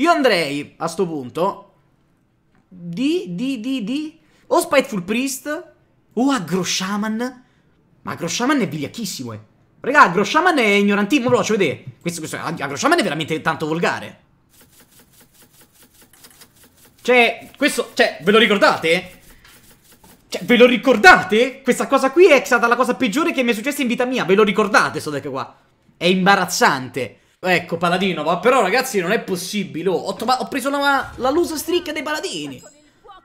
Io andrei, a sto punto, di, di, di, di, o Spiteful Priest, o Agro Shaman. Ma Agro Shaman è vigliacchissimo, eh. Raga, Agro Shaman è ignorantissimo, ve lo faccio vedere. Questo, questo, Agro Shaman è veramente tanto volgare. Cioè, questo, cioè, ve lo ricordate? Cioè, ve lo ricordate? Questa cosa qui è stata la cosa peggiore che mi è successa in vita mia. Ve lo ricordate, sto deck qua? È imbarazzante. Ecco, paladino, ma però ragazzi non è possibile. Oh, ho, ho, preso la, la losa streak dei paladini.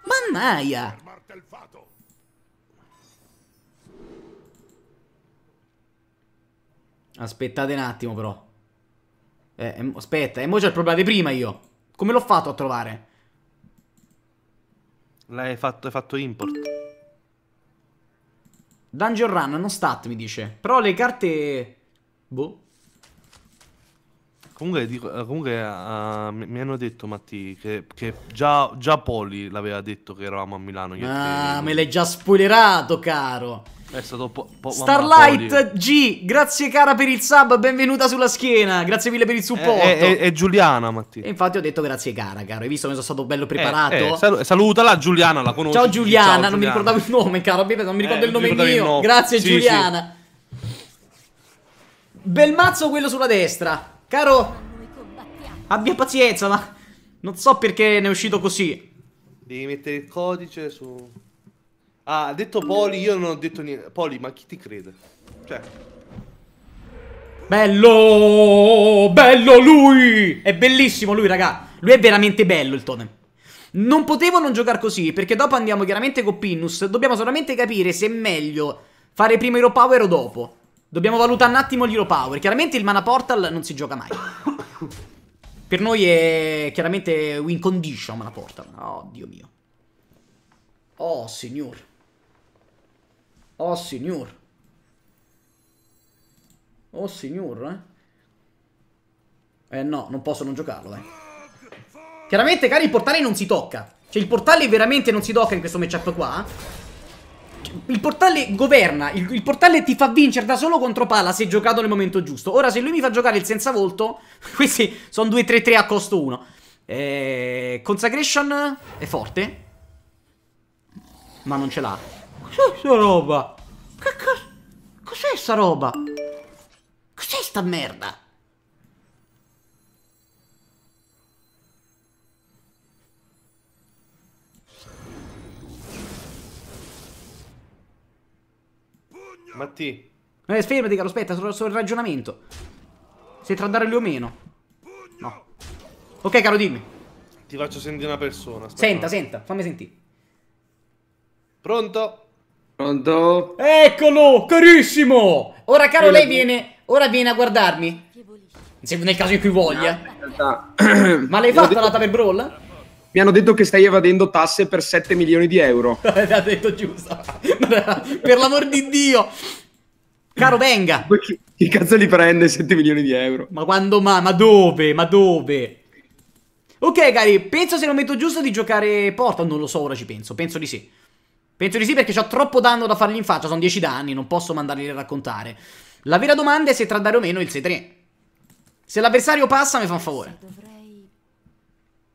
Mannaia. Aspettate un attimo però. Eh, aspetta, e mo c'è il problema di prima io. Come l'ho fatto a trovare? L'hai fatto, fatto import. Dungeon Run, non stat mi dice. Però le carte... Boh. Comunque, dico, eh, comunque uh, mi hanno detto, Matti, che, che già, già, Poli l'aveva detto che eravamo a Milano. ah, me l'hai già spoilerato, caro. È stato po- po- Starlight G, grazie cara per il sub, benvenuta sulla schiena, grazie mille per il eh, supporto. È, è, è Giuliana, Matti. E infatti ho detto grazie cara, caro, hai visto come sono stato bello preparato? Eh, eh, salutala Giuliana, la conosco. Ciao Giuliana, Ciao, non Giuliana. mi ricordavo il nome, caro, non mi ricordo eh, il nome mio. Il nome. Grazie sì, Giuliana. Sì. Bel mazzo quello sulla destra. Caro! Abbia pazienza, ma... Non so perché ne è uscito così. Devi mettere il codice su... Ah, ha detto Poli, io non ho detto niente. Poli, ma chi ti crede? Cioè... Bello! Bello lui! È bellissimo lui, raga. Lui è veramente bello il totem. Non potevo non giocare così, perché dopo andiamo chiaramente con Pinnus. Dobbiamo solamente capire se è meglio fare prima Hero Power o dopo. Dobbiamo valutare un attimo l'Hero Power. Chiaramente il Mana Portal non si gioca mai. per noi è chiaramente win condition Mana Portal. Oh, Dio mio. Oh, signor. Oh, signor. Oh, signor, eh. Eh, no, non posso non giocarlo, eh. Chiaramente, cari, il portale non si tocca. Cioè, il portale veramente non si tocca in questo matchup qua. Cioè, il portale governa, il, il, portale ti fa vincere da solo contro pala se giocato nel momento giusto. Ora se lui mi fa giocare il senza volto, questi sono 2-3-3 a costo 1. Eh, Consecration è forte, ma non ce l'ha. Cos'è sta roba? cos'è sta roba? Cos'è sta merda? Matti. Eh, fermati, caro, aspetta, sono, sono il ragionamento. Se tradarli o meno. No. Ok, caro, dimmi. Ti faccio sentire una persona. Aspetta. Senta, senta, fammi sentire. Pronto? Pronto? Eccolo, carissimo! Ora, caro, lei viene, ora viene a guardarmi. Se nel caso in cui voglia. No, Ma l'hai fatta la Taper Brawl? mi hanno detto che stai evadendo tasse per 7 milioni di euro. ha detto giusto. per l'amor di Dio. Caro, venga. Chi, chi cazzo li prende 7 milioni di euro? Ma quando mai? Ma dove? Ma dove? Ok, cari, penso se il metto giusto di giocare porta. Non lo so, ora ci penso. Penso di sì. Penso di sì perché ho troppo danno da fargli in faccia. Sono 10 danni, non posso mandarli a raccontare. La vera domanda è se tra dare o meno il 6-3. Se l'avversario passa, mi fa un favore.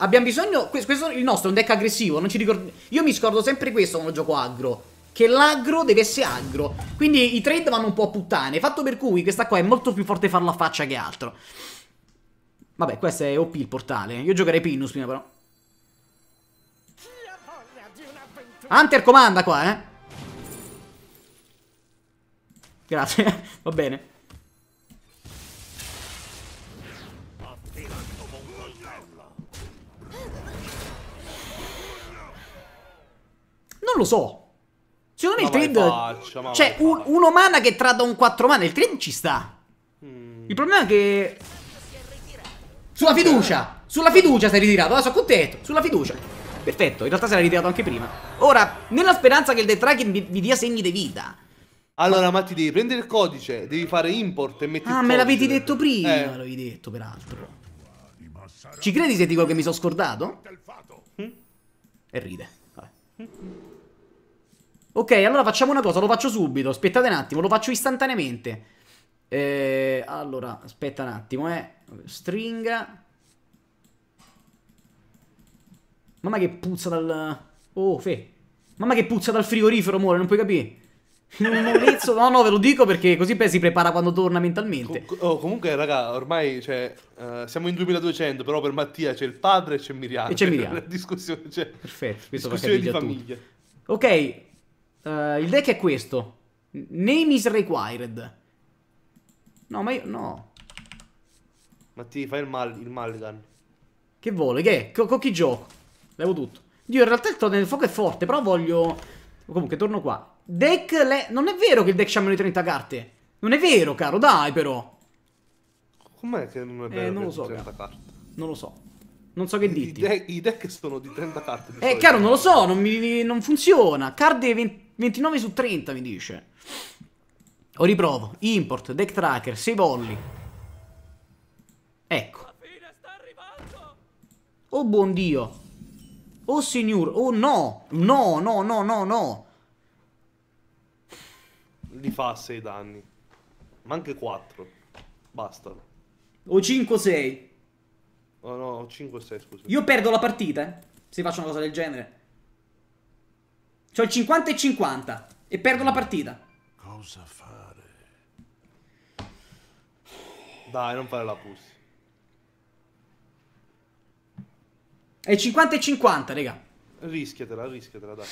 Abbiamo bisogno. Questo, è il nostro è un deck aggressivo. Non ci ricordo. Io mi scordo sempre questo quando gioco aggro. Che l'aggro deve essere aggro. Quindi i trade vanno un po' a puttane. Fatto per cui questa qua è molto più forte farla a faccia che altro. Vabbè, questo è OP il portale. Io giocherei Pinnus prima, però. Hunter comanda qua, eh. Grazie, va bene. non lo so. Secondo me ma il trade. Faccia, cioè, un, un mana che trada un 4 mana. Il trade ci sta. Mm. Il problema è che. Sulla fiducia. Sulla fiducia si è ritirato. Ah, sono contento. Sulla fiducia. Perfetto. In realtà si era ritirato anche prima. Ora, nella speranza che il death vi, vi dia segni di vita. Allora, ma ti devi prendere il codice, devi fare import e metti ah, il Ah, me l'avete detto prima, eh. l'avevi detto peraltro. Ci credi se dico che mi sono scordato? Mm? E ride. Vabbè. Mm. Ok, allora facciamo una cosa, lo faccio subito. Aspettate un attimo, lo faccio istantaneamente. Eh, allora, aspetta un attimo, eh. Stringa. Mamma che puzza dal... Oh, fe. Mamma che puzza dal frigorifero, amore, non puoi capire. Un molezzo, no, no, ve lo dico perché così poi si prepara quando torna mentalmente. Oh, comunque, raga, ormai cioè, uh, siamo in 2200, però per Mattia c'è il padre e c'è Miriam. E c'è Miriam. La discussione, cioè, Perfetto, questo discussione di famiglia. Tutto. Ok, Uh, il deck è questo. Name is required. No, ma io... No. Ma ti fai il, mal, il Mulligan. Che vuole? Che? è? con chi gioco? Levo tutto. Io in realtà il Totem del Fuoco è forte, però voglio... Comunque, torno qua. Deck... Le... Non è vero che il deck ha meno di 30 carte. Non è vero, caro, dai però. Com'è che non è eh, vero eh, non lo so, 30 caro. carte? Non lo so. Non so che I, dirti. I, deck sono di 30 carte. Eh, caro, non lo so, non, mi, non funziona. Carte 20... 29 su 30 mi dice. O riprovo. Import, deck tracker, 6 volli. Ecco. Oh buon Dio. Oh signor. Oh no. No, no, no, no, no. Li fa 6 danni. Ma anche 4. Bastano. O 5-6. Oh no, 5-6 scusa. Io perdo la partita, eh. Se faccio una cosa del genere. C'ho il 50 e 50 e perdo la partita. Cosa fare? Dai, non fare la pussy. È 50 e 50, raga. Rischiatela, rischiatela, dai.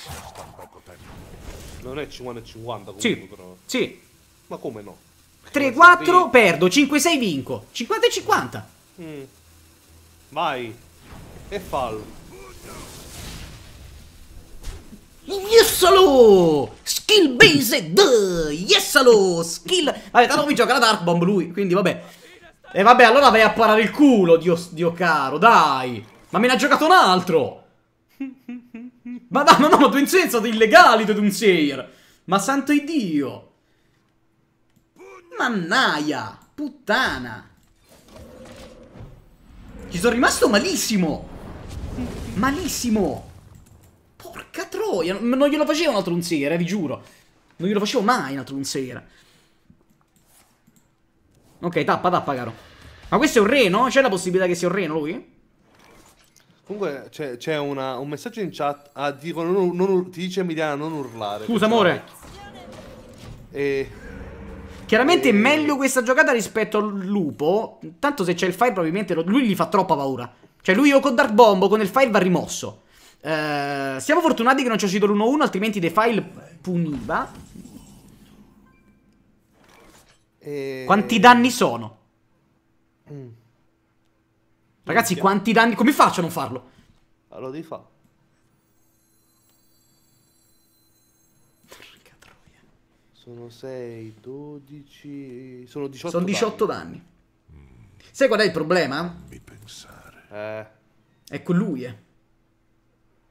Non è 50 e 50 comunque, sì. però. Sì. Ma come no? 3-4 perdo, 5-6 vinco. 50 e 50. Mm. Vai. E fallo. Yesalo! Skill based! Yesalo! Skill... Vabbè, tanto mi gioca la Dark Bomb lui, quindi vabbè. E vabbè, allora vai a parare il culo, dio, dio caro, dai! Ma me ne ha giocato un altro! ma no, ma no, tu insenso, sono illegali, tu Doomsayer! Ma santo Dio! Mannaia! Puttana! Ci sono rimasto malissimo! Malissimo! porca troia, non glielo facevo una tronziera, eh, vi giuro. Non glielo facevo mai una tronziera. Ok, tappa, tappa, caro. Ma questo è un re, no? C'è la possibilità che sia un re, no, lui? Comunque c'è, un messaggio in chat a ah, dico, non, non, ti dice Emiliano non urlare. Scusa, amore. E... Chiaramente e... è meglio questa giocata rispetto al lupo. Tanto se c'è il fire probabilmente lo, lui gli fa troppa paura. Cioè lui o con Dark Bomb con il fire va rimosso. Eh, siamo fortunati che non ci è uscito l'1-1, altrimenti Defile puniva. E... Quanti danni sono? Mm. Ragazzi, Inizia. quanti danni... Come faccio a non farlo? Allora ah, di fa. Sono 6, 12... Sono 18 Sono 18 danni. danni. Mm. Sai qual è il problema? Di pensare. Eh. Ecco lui, eh.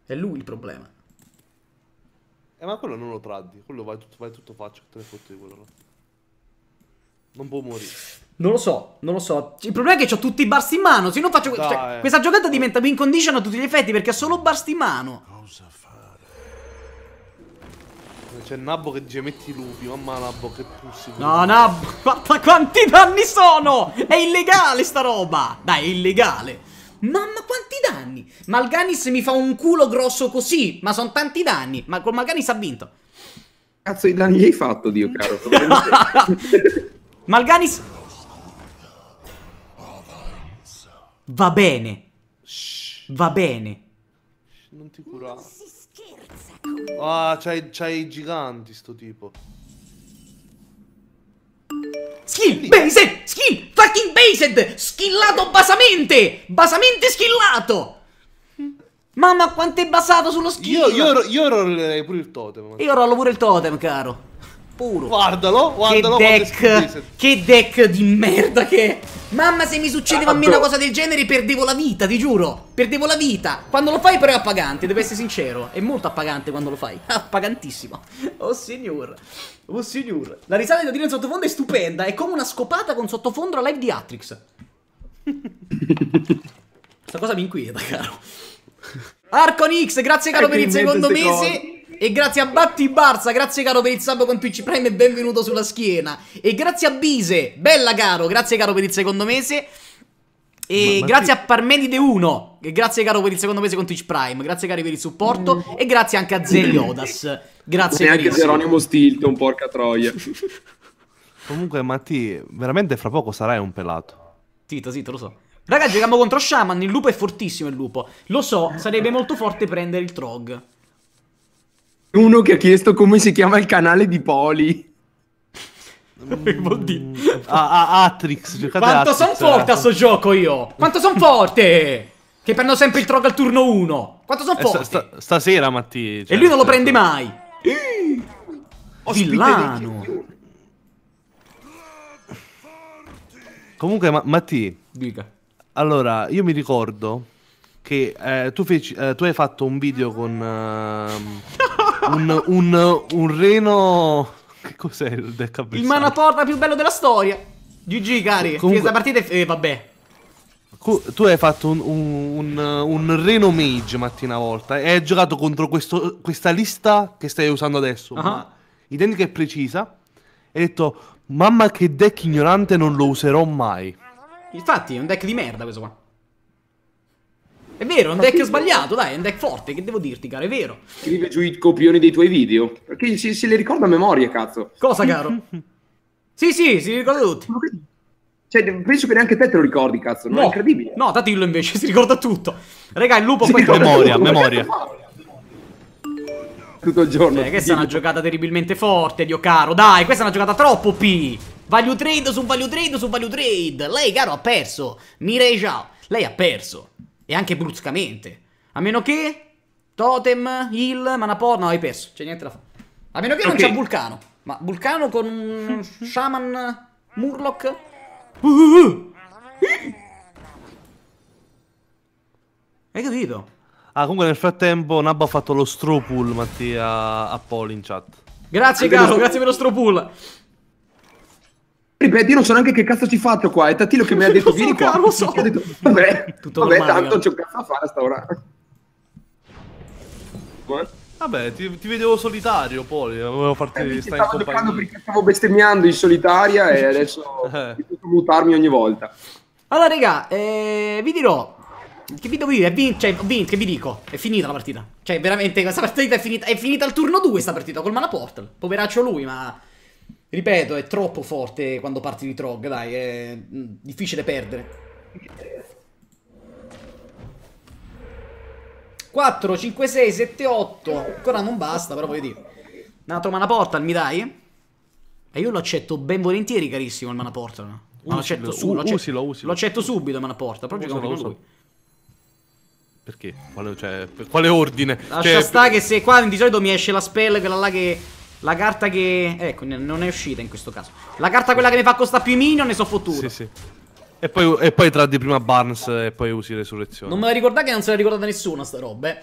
È lui il problema. Eh, ma quello non lo traddi. Quello vai tutto, vai tutto faccio. Te ne fotti di quello. Là. Non può morire. Non lo so, non lo so. Il problema è che ho tutti i burst in mano. Se non faccio. Cioè, Dai, cioè, eh. Questa giocata diventa win condition a tutti gli effetti perché ho solo burst in mano. Cosa fare? Eh, c'è Nabbo che gemetti i lupi. Mamma Nabbo che pussi. No, Nabbo. quanti danni sono! È illegale sta roba! Dai, è illegale. Mamma quanti danni! Malganis mi fa un culo grosso così, ma sono tanti danni. Ma con Malganis ha vinto. Cazzo i danni gli hai fatto, Dio caro? Malganis... Va bene. Va bene. Non ti curare. Ah, c'hai i giganti sto tipo. Skill, based, skill, fucking based, skillato basamente, basamente skillato. Mamma quanto è basato sullo skill! Io, io, io rollerei pure il totem. Io rollo pure il totem, caro. Puro. Guardalo, guardalo. Che deck, che deck di merda che è. Mamma se mi succedeva a ah, me una cosa del genere perdevo la vita, ti giuro. Perdevo la vita. Quando lo fai però è appagante, devo essere sincero. È molto appagante quando lo fai. Appagantissimo. Oh signor. Oh signor. La risata di Odino in sottofondo è stupenda. È come una scopata con sottofondo a live di Atrix. Questa cosa mi inquieta, caro. Arconix, grazie caro eh, per il secondo mese. Cose. E grazie a Batti Barza, grazie caro per il sub con Twitch Prime e benvenuto sulla schiena. E grazie a Bise, bella caro, grazie caro per il secondo mese. E ma, ma grazie a Parmenide 1, e grazie caro per il secondo mese con Twitch Prime, grazie cari per il supporto mm. e grazie anche a Zeliodas. Grazie E anche Geronimo Stilton, porca troia. Comunque Matti, veramente fra poco sarai un pelato. Zitto, zitto, lo so. Ragazzi, giochiamo contro Shaman, il lupo è fortissimo il lupo. Lo so, sarebbe molto forte prendere il Trog. Uno che ha chiesto come si chiama il canale di Poli. Mm. ah, a ah, Atrix, Quanto sono eh. forte a sto gioco io! Quanto sono forte! che prendo sempre il trog al turno 1. Quanto sono eh, forte! Sta, stasera, Matti. Cioè, e lui non lo certo. prende mai. Villano. Comunque, ma Matti. Dica. Allora, io mi ricordo che eh, tu, feci, eh, tu, hai fatto un video con... Uh, un, un, un reno... Che cos'è il deck avversario? Il manaporta più bello della storia. GG, cari. Comunque... Questa partita e eh, vabbè. Tu hai fatto un, un, un, un Reno Mage mattina volta e hai giocato contro questo, questa lista che stai usando adesso. Uh -huh. Identica e precisa. E hai detto, mamma che deck ignorante non lo userò mai. Infatti è un deck di merda questo qua. È vero, è un deck sbagliato, dai, è un deck forte, che devo dirti, caro, è vero. Scrive giù i copioni dei tuoi video, perché se, se le ricorda a memoria, cazzo. Cosa, caro? sì, sì, si ricorda tutti. Cioè, penso che neanche te te lo ricordi, cazzo, non no. è incredibile. No, Tatillo invece si ricorda tutto. Raga, il lupo si poi... Memoria, tutto, memoria. Tutto il giorno. Cioè, questa è una giocata terribilmente forte, Dio caro, dai, questa è una giocata troppo P. Value trade su value trade su value trade. Lei, caro, ha perso. Mirei, ciao. Lei ha perso. E anche bruscamente. A meno che... Totem, Heal, Manapor... No, hai perso. C'è niente da fare. A meno che okay. non c'è Vulcano. Ma Vulcano con un Shaman Murloc? Hai capito? Ah, comunque nel frattempo Nabba ha fatto lo straw pool, Mattia, a Paul in chat. Grazie, caro, grazie per lo straw pool. Ripeti, non so neanche che cazzo ci fatto qua. È Tatilo che mi ha detto: Vieni so, qua. Lo so. Ho detto, vabbè, Tutto vabbè tanto c'è un cazzo da fare a sta ora. Vabbè, ti, ti, vedevo solitario, poi volevo farti eh, stare in compagnia. perché stavo bestemmiando in solitaria e adesso eh. devo mutarmi ogni volta. Allora, raga, eh, vi dirò che vi devo dire, vin- cioè, vin- che vi dico, è finita la partita. Cioè, veramente, questa partita è finita. È finita il turno 2 questa partita col Mana Portal. Poveraccio lui, ma Ripeto, è troppo forte quando parti di Trog, dai, è mm, difficile perdere. 4, 5, 6, 7, 8. Ancora non basta, però voglio dire. Un altro mana portal mi dai? E io lo accetto ben volentieri, carissimo, il mana portal. Ma usilo, lo accetto, subito. lo accetto, usilo, usilo. Lo accetto subito il mana portal, però giochiamo con lui. Perché? Quale, cioè, quale ordine? Lascia cioè... sta che se qua di solito mi esce la spell, quella là che la carta che... Ecco, non è uscita in questo caso. La carta quella che mi fa costa più i minion ne so fottuto. Sì, sì. E poi, e poi tradi prima Barnes e poi usi Resurrezione. Non me la ricordate che non se la ricordata nessuna sta roba, eh.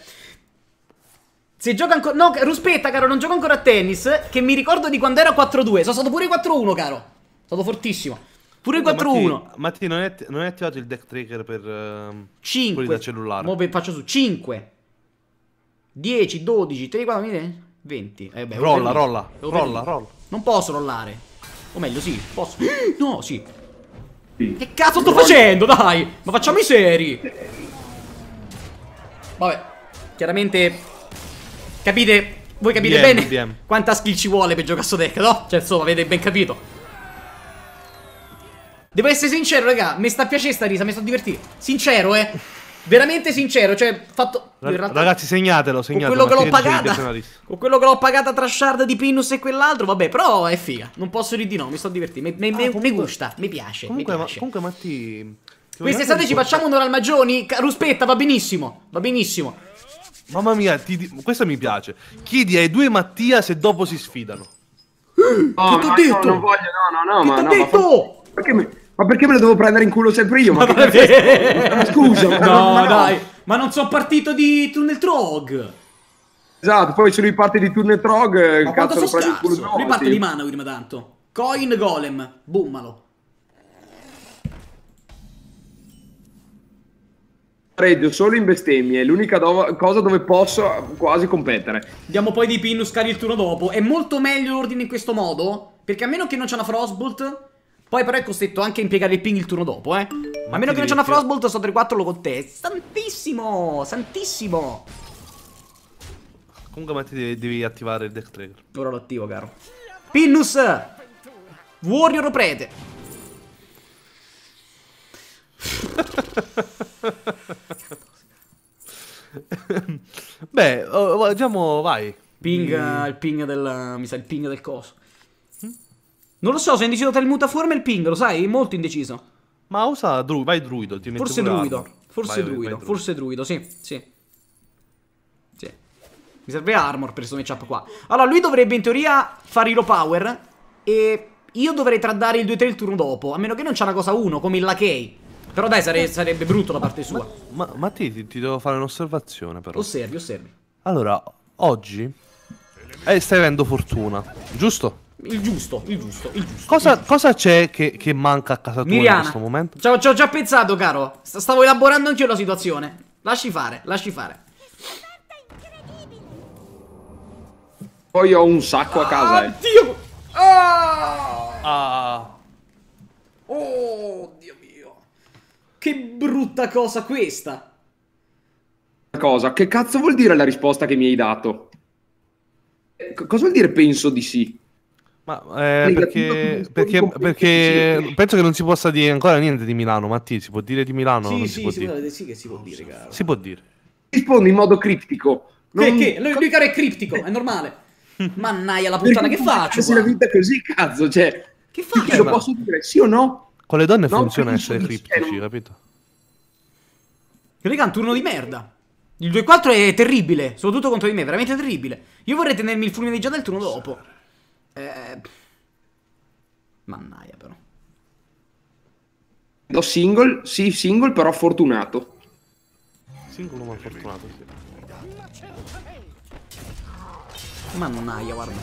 Se gioca ancora... No, ruspetta, caro, non gioco ancora a tennis. Che mi ricordo di quando ero 4-2. Sono stato pure 4-1, caro. Sono stato fortissimo. Pure 4-1. Matti, non è, non è, attivato il deck trigger per... Uh, ehm, 5. Quelli da cellulare. Mo' faccio su. 5. 10, 12, 3, 4, 5... 20. Eh beh, rolla, rolla, rolla, rolla. Non posso rollare. O meglio, sì, posso. No, sì. sì. Che cazzo sto facendo, dai? Ma facciamo i seri. Vabbè, chiaramente... Capite? Voi capite bien, bene bien. quanta skill ci vuole per giocare a sto deck, no? Cioè, insomma, avete ben capito. Devo essere sincero, raga, mi sta piacendo sta risa, mi sto divertendo. Sincero, eh. veramente sincero, cioè fatto realtà, Ragazzi, segnatelo, segnatelo. Con quello che l'ho pagata. Con quello che l'ho pagata tra shard di Pinus e quell'altro, vabbè, però è figa. Non posso dire di no, mi sto divertendo. Mi, ah, mi, comunque, mi gusta, mi piace. Comunque, mi piace. Ma, comunque Matti Quest'estate ci facciamo un'ora al Magioni? Ruspetta, va benissimo. Va benissimo. Mamma mia, ti, questo mi piace. Chiedi ai due Mattia se dopo si sfidano. Oh, che t'ho detto? No, non voglio, no, no, no. Che ma, t'ho no, detto? Ma fa... Perché mi... Ma perché me lo devo prendere in culo sempre io? Ma, ma che Scusa, ma no, ma no, dai, ma non sono partito di Tunnel Trog. Esatto, poi se lui parte di Tunnel Trog, ma eh, cazzo lo prende in culo. No, lui parte sì. di mana, prima tanto. Coin Golem, bummalo. Reggio solo in bestemmie, è l'unica do cosa dove posso quasi competere. Andiamo poi di Pinnus Cari il turno dopo. È molto meglio l'ordine in questo modo? Perché a meno che non c'è una Frostbolt, poi però è costretto anche a impiegare il ping il turno dopo, eh. Ma a meno che non c'è una Frostbolt, sto 3-4 lo con te. Santissimo! Santissimo! Comunque, ma ti devi, devi attivare il deck trigger. Ora lo attivo, caro. Pinnus! Warrior prete? Beh, diciamo, vai. Ping, mm. il ping del... mi sa, il ping del coso. Non lo so, sono indeciso tra il mutaforma e il ping, lo sai? Molto indeciso. Ma usa druido, vai druido, ti Forse druido. Armor. Forse vai, druido, vai, druido, forse druido, sì, sì. Sì. Mi serve armor per questo matchup qua. Allora, lui dovrebbe in teoria fare hero power e io dovrei traddare il 2-3 il turno dopo, a meno che non c'è una cosa 1 come il Lakei. Però dai, sare sarebbe brutto da parte sua. Ma, ma, ma ti, ti, devo fare un'osservazione però. Osservi, osservi. Allora, oggi eh, stai avendo fortuna, giusto? Il giusto, il giusto, il giusto. Cosa, c'è che, che, manca a casa tua Miriana, in questo momento? Ci ho, ci ho già pensato, caro. Stavo elaborando anch'io la situazione. Lasci fare, lasci fare. Poi ho un sacco a casa. Ah, eh. Dio! Ah! ah! Oh, Dio mio. Che brutta cosa questa. Cosa? Che cazzo vuol dire la risposta che mi hai dato? C cosa vuol dire penso di sì? Ma eh, perché, perché, perché, penso che non si possa dire ancora niente di Milano, Matti, si può dire di Milano? Sì, non sì, si può dire. sì che si può dire, caro. Si può dire. Rispondi in modo criptico. Non... Che, che? Lui, lui, caro, è criptico, è normale. Mannaia la puttana, che faccio? Se la vita così, cazzo, cioè... Che faccio? Lo eh, posso dire, sì o no? Con le donne no, funziona essere criptici, capito? Che raga, un turno di merda. Il 2-4 è terribile, soprattutto contro di me, veramente terribile. Io vorrei tenermi il fulmine di già del turno dopo. Eh, mannaia però. No, single, sì, single però fortunato. Single ma fortunato, sì. Mannaia, guarda.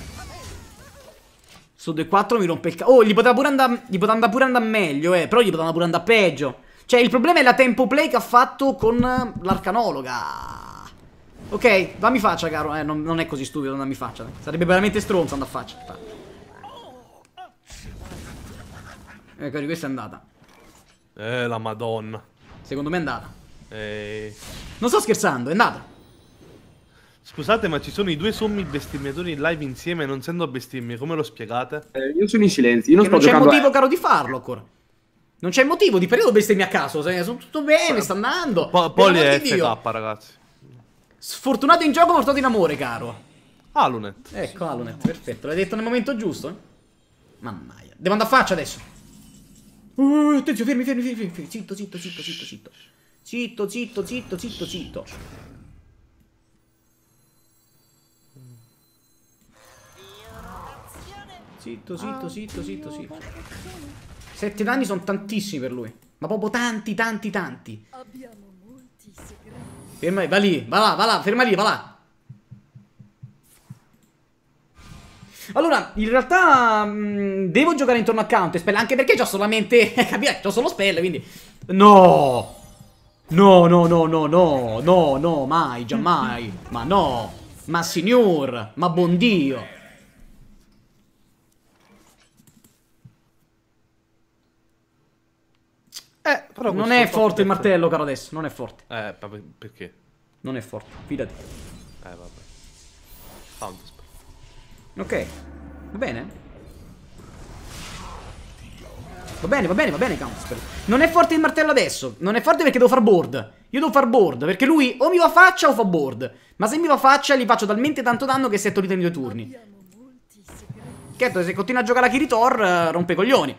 Su 2-4 mi rompe il cazzo. Oh, gli poteva pure andare. Gli poteva andare pure andare meglio, eh. Però gli poteva pure andare peggio. Cioè, il problema è la tempo play che ha fatto con eh, l'arcanologa. Ok, dammi faccia, caro. Eh, non, non è così stupido, dammi faccia. Sarebbe veramente stronzo andare a faccia. Ecco, di questa è andata. Eh, la madonna. Secondo me è andata. Eh... Non sto scherzando, è andata. Scusate, ma ci sono i due sommi bestemmiatori in live insieme, non sento bestemmie. Come lo spiegate? Eh, io sono in silenzio. Io non, non c'è motivo, a... caro, di farlo ancora. Non c'è motivo di periodo bestemmie a caso. Sono tutto bene, sta andando. Po poi è FK, ragazzi. Sfortunato in gioco, fortunato in amore, caro. Alunet. Ecco, Alunet, perfetto. L'hai detto nel momento giusto? Eh? Mamma Devo andare a faccia adesso. Uh, attenzione, fermi, fermi, fermi, fermi. Zitto, zitto, zitto, zitto, zitto. Zitto, zitto, zitto, zitto, zitto. Zitto, zitto, zitto, zitto, zitto. Sette danni sono tantissimi per lui. Ma proprio tanti, tanti, tanti. Abbiamo Ferma, va lì, va là, va là, ferma lì, va là. Allora, in realtà mh, mm, devo giocare intorno a counter spell, anche perché ho solamente... capire, ho solo spell, quindi... No! No, no, no, no, no, no, no, mai, già mai. Ma no! Ma signor, ma buon Dio! però non è forte il martello, caro adesso. Non è forte. Eh, vabbè, perché? Non è forte, fidati. Eh, vabbè. Sound. Ok, va bene. Va bene, va bene, va bene Counter. Non è forte il martello adesso. Non è forte perché devo far board. Io devo far board perché lui o mi va faccia o fa board. Ma se mi va faccia gli faccio talmente tanto danno che si è tolito in due turni. Certo, se continua a giocare la Kiritor eh, rompe i coglioni.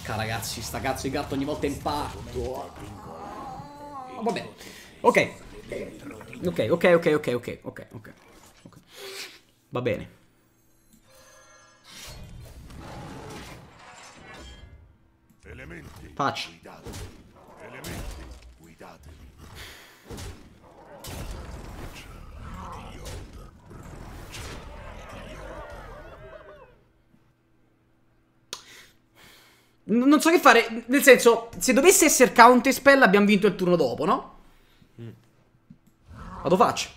Masca, ragazzi, sta cazzo di gatto ogni volta impatto. Ah, vabbè. Ok. Ok, ok, ok, ok, ok, ok, ok. Va bene. Faccio. Non so che fare. Nel senso, se dovesse essere counter spell, abbiamo vinto il turno dopo, no? Mm. Vado faccio.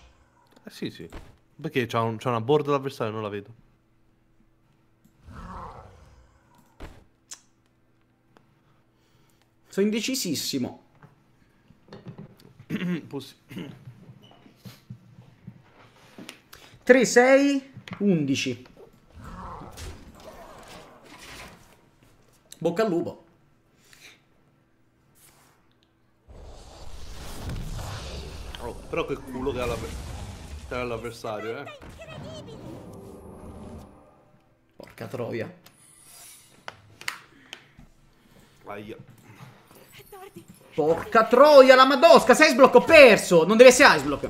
Eh sì, sì. Perché c'ha, un, una board l'avversario, non la vedo. Sono indecisissimo. Pussi. 3, 6, 11. Bocca al lupo. Oh, però che culo che ha l'avversario, eh. Porca troia. Aia. Porca troia, la madosca, se sblocco, ho perso. Non deve essere ice block.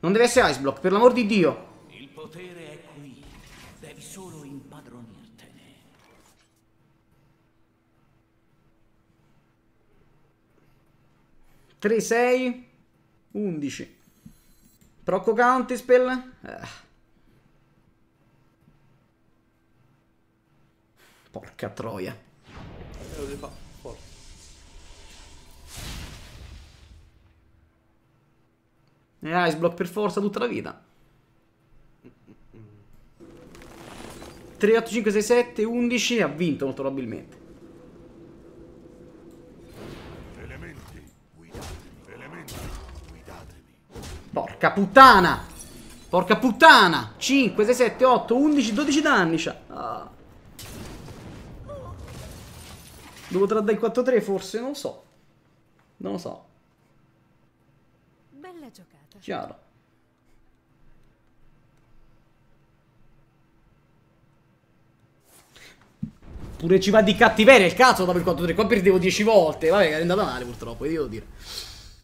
Non deve essere ice block, per l'amor di Dio. Il potere 3-6, 11. Procco Countispell. Eh. Porca troia. Eh, eh Ice Block per forza tutta la vita. 3, 8, 5, 6, 7, 11 ha vinto molto probabilmente. Porca puttana! Porca puttana! 5, 6, 7, 8, 11, 12 danni c'ha. Ah. Devo traddare il 4-3 forse? Non lo so. Non lo so. Bella giocata. Chiaro. Pure ci va di cattiveria il cazzo dopo il 4-3. Qua perdevo 10 volte. Vabbè, è andata male purtroppo, io devo dire.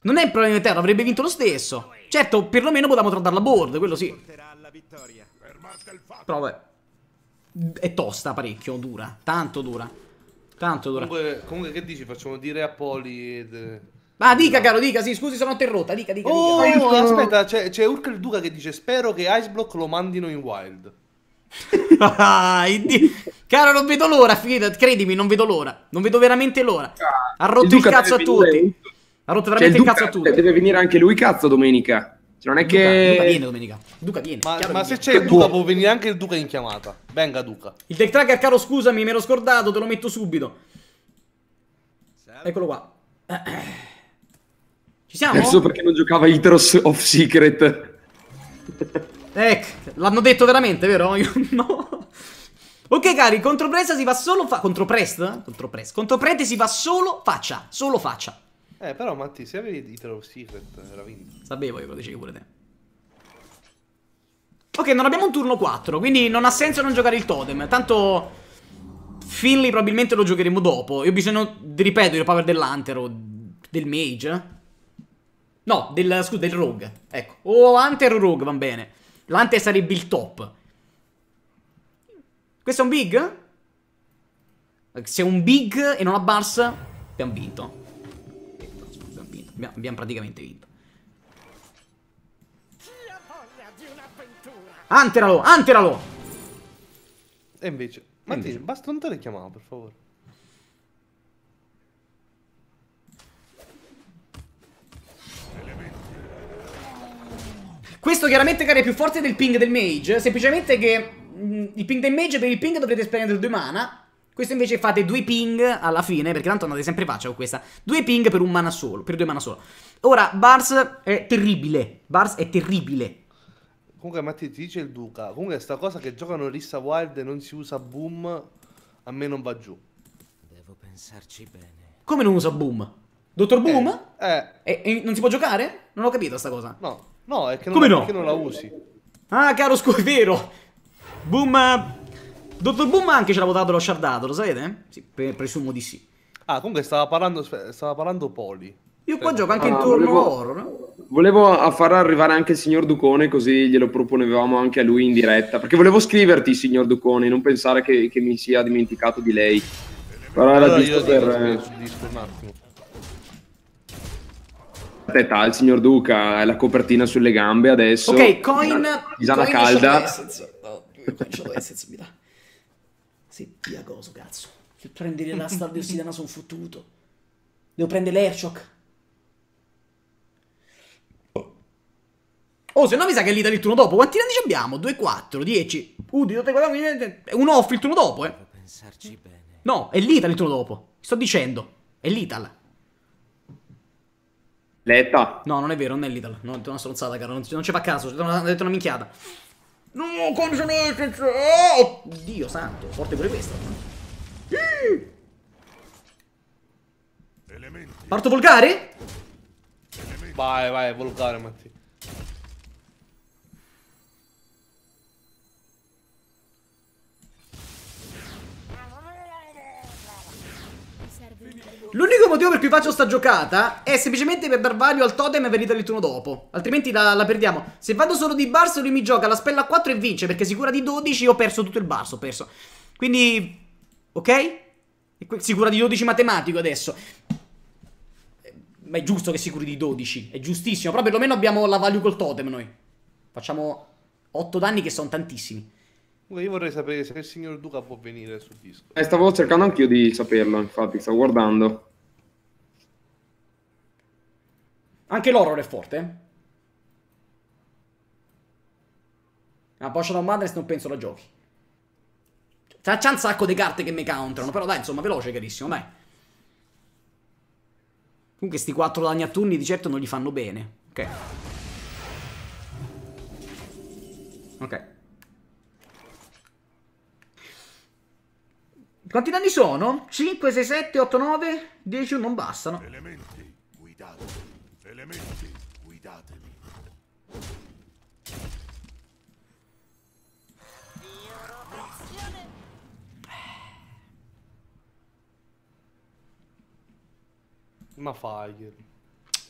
Non è il problema interno, avrebbe vinto lo stesso. Certo, perlomeno potevamo tradare la board, quello sì. Però vabbè. È tosta parecchio, dura. Tanto dura. Tanto dura. Comunque, comunque che dici? Facciamo dire a Poli... De... Ah, dica, caro, dica, sì, scusi, sono interrotta, dica, dica, oh, dica. Oh, aspetta, c'è, c'è Urkel Duca che dice spero che Iceblock lo mandino in Wild. ah, caro, non vedo l'ora, credimi, non vedo l'ora. Non vedo veramente l'ora. Ah, ha rotto il, il cazzo a tutti. Ha rotto cioè, veramente cioè, il cazzo a tutti. Cioè, deve venire anche lui, cazzo, domenica. Cioè, non è Duca, che. Duca viene domenica. Duca viene. Ma, ma se c'è il Duca, può venire anche il Duca in chiamata. Venga, Duca. Il deck tracker, caro, scusami, mi ero scordato, te lo metto subito. Eccolo qua. Ci siamo? Adesso perché non giocava Iteros of Secret. Ecco, l'hanno detto veramente, vero? Io no. Ok, cari, contro contropresa si va solo fa... Controprest? Contro Controprete si va solo faccia. Solo faccia. Eh, però Matti, se avevi Italo Secret era vinto. Sapevo io, lo dicevi pure te. Ok, non abbiamo un turno 4, quindi non ha senso non giocare il totem. Tanto Finley probabilmente lo giocheremo dopo. Io ho bisogno, ripeto, il power dell'Hunter o del Mage. No, del, scusa, del Rogue. Ecco, o Hunter o Rogue, va bene. L'Hunter sarebbe il top. Questo è un big? Se è un big e non ha bars, abbiamo vinto. Abbiamo praticamente vinto. Anteralo, anteralo! E invece, Matti, basta non te le chiamavo, per favore. Questo chiaramente, cari, è più forte del ping del mage. Semplicemente che mh, mm, il ping del mage per il ping dovrete spendere due mana. Questo invece fate due ping alla fine, perché tanto andate sempre faccia con questa. Due ping per un mana solo, per due mana solo. Ora, Bars è terribile. Bars è terribile. Comunque, Matti, ti dice il Duca. Comunque, sta cosa che giocano Rissa Wild e non si usa Boom, a me non va giù. Devo pensarci bene. Come non usa Boom? Dottor eh, Boom? Eh. eh. E, non si può giocare? Non ho capito sta cosa. No, no, è che non, Come no? non la usi. Ah, caro scuola, è vero. Boom... Dottor Boom anche ce l'ha votato lo shardato, lo sapete? Sì, presumo di sì. Ah, comunque stava parlando, stava parlando Poli. Io qua gioco anche ah, in turno volevo, horror. No? Volevo far arrivare anche il signor Ducone, così glielo proponevamo anche a lui in diretta. Perché volevo scriverti, signor Ducone, non pensare che, che mi sia dimenticato di lei. Però era allora, giusto per. Eh, un Aspetta, il signor Duca ha la copertina sulle gambe adesso. Ok, coin. Tisana calda. Essence. No, coin essence mi dà. Sì, via coso, cazzo. Se prendi l'enastal di Ossidiana sono fottuto. Devo prendere l'Airshock. Oh, oh, se no mi sa che è l'Italia il turno dopo. Quanti danni abbiamo? 2, 4, 10. Uh, di tutte quelle... Un off il turno dopo, eh. Pensarci eh. bene. No, è l'Italia il turno dopo. Sto dicendo. È l'Ital. Letta. No, non è vero, non è l'Ital. No, è una stronzata, caro. Non, non ci fa caso, ho detto una minchiata. No, condition Oh, Dio santo, forte pure questa. Elementi. Parto volgare? Vai, vai, volgare, Matti. L'unico motivo per cui faccio sta giocata è semplicemente per dar value al totem e venire il turno dopo. Altrimenti la, la, perdiamo. Se vado solo di Barso lui mi gioca la spella 4 e vince perché sicura di 12 ho perso tutto il Barso, ho perso. Quindi... Ok? Sicura di 12 matematico adesso. Ma è giusto che si curi di 12, è giustissimo. Però perlomeno abbiamo la value col totem noi. Facciamo 8 danni che sono tantissimi. Io vorrei sapere se il signor Duca può venire sul disco. Eh, stavo cercando anch'io di saperlo, infatti, stavo guardando. Anche l'horror è forte? La eh. ah, Potion of Madness non penso la giochi. C'è un sacco di carte che mi counterano, però dai, insomma, veloce, carissimo, dai. Comunque sti 4 danni a turni di certo non gli fanno bene. Ok. Ok. Quanti danni sono? 5, 6, 7, 8, 9, 10 non bastano. Elementi, guidatemi. Elementi, guidatemi. Ma fai.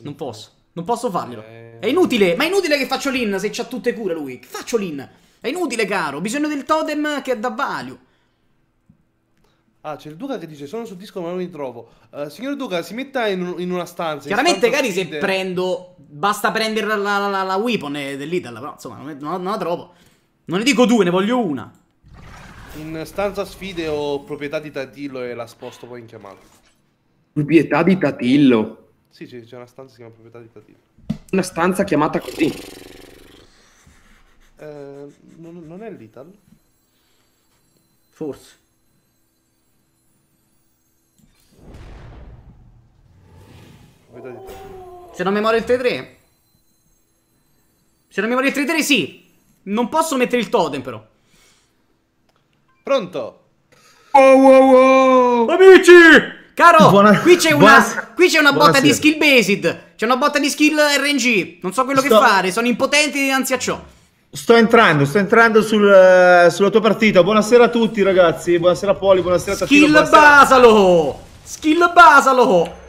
Non posso. Non posso farglielo. Eh. È inutile. Ma è inutile che faccio l'in se c'ha tutte cure lui. Faccio l'in. È inutile, caro. Ho bisogno del totem che è da value. Ah, c'è il Duca che dice: Sono sul disco, ma non mi trovo. Uh, signor Duca, si metta in, in una stanza. Chiaramente, cari, se prendo. Basta prendere la, la, la, la weapon eh, dell'Italia. Però, insomma, non, non, non, la trovo. Non ne dico due, ne voglio una. In stanza sfide ho proprietà di Tatillo e la sposto poi in chiamata. Proprietà di Tatillo? Sì, sì, c'è una stanza che si chiama proprietà di Tatillo. Una stanza chiamata così. Eh, non, non è l'Ital? Forse. Vedo di te. Se non mi muore il 3-3. Se non mi muore il 3-3 sì. Non posso mettere il totem però. Pronto. Oh, wow, wow. Amici! Caro, Buona... qui c'è una, una, botta di skill based. C'è una botta di skill RNG. Non so quello Sto... che fare. Sono impotenti dinanzi a ciò. Sto entrando, sto entrando sul, sulla tua partita. Buonasera a tutti, ragazzi. Buonasera, Poli. Buonasera, Skill Buonasera. Basalo! Skill Basalo!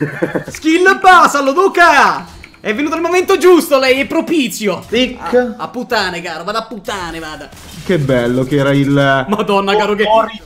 Skill basalo, Duca! È venuto il momento giusto, lei è propizio. Tic. A, a puttane, caro, vada a puttane, vada. Che bello che era il... Madonna, caro, che...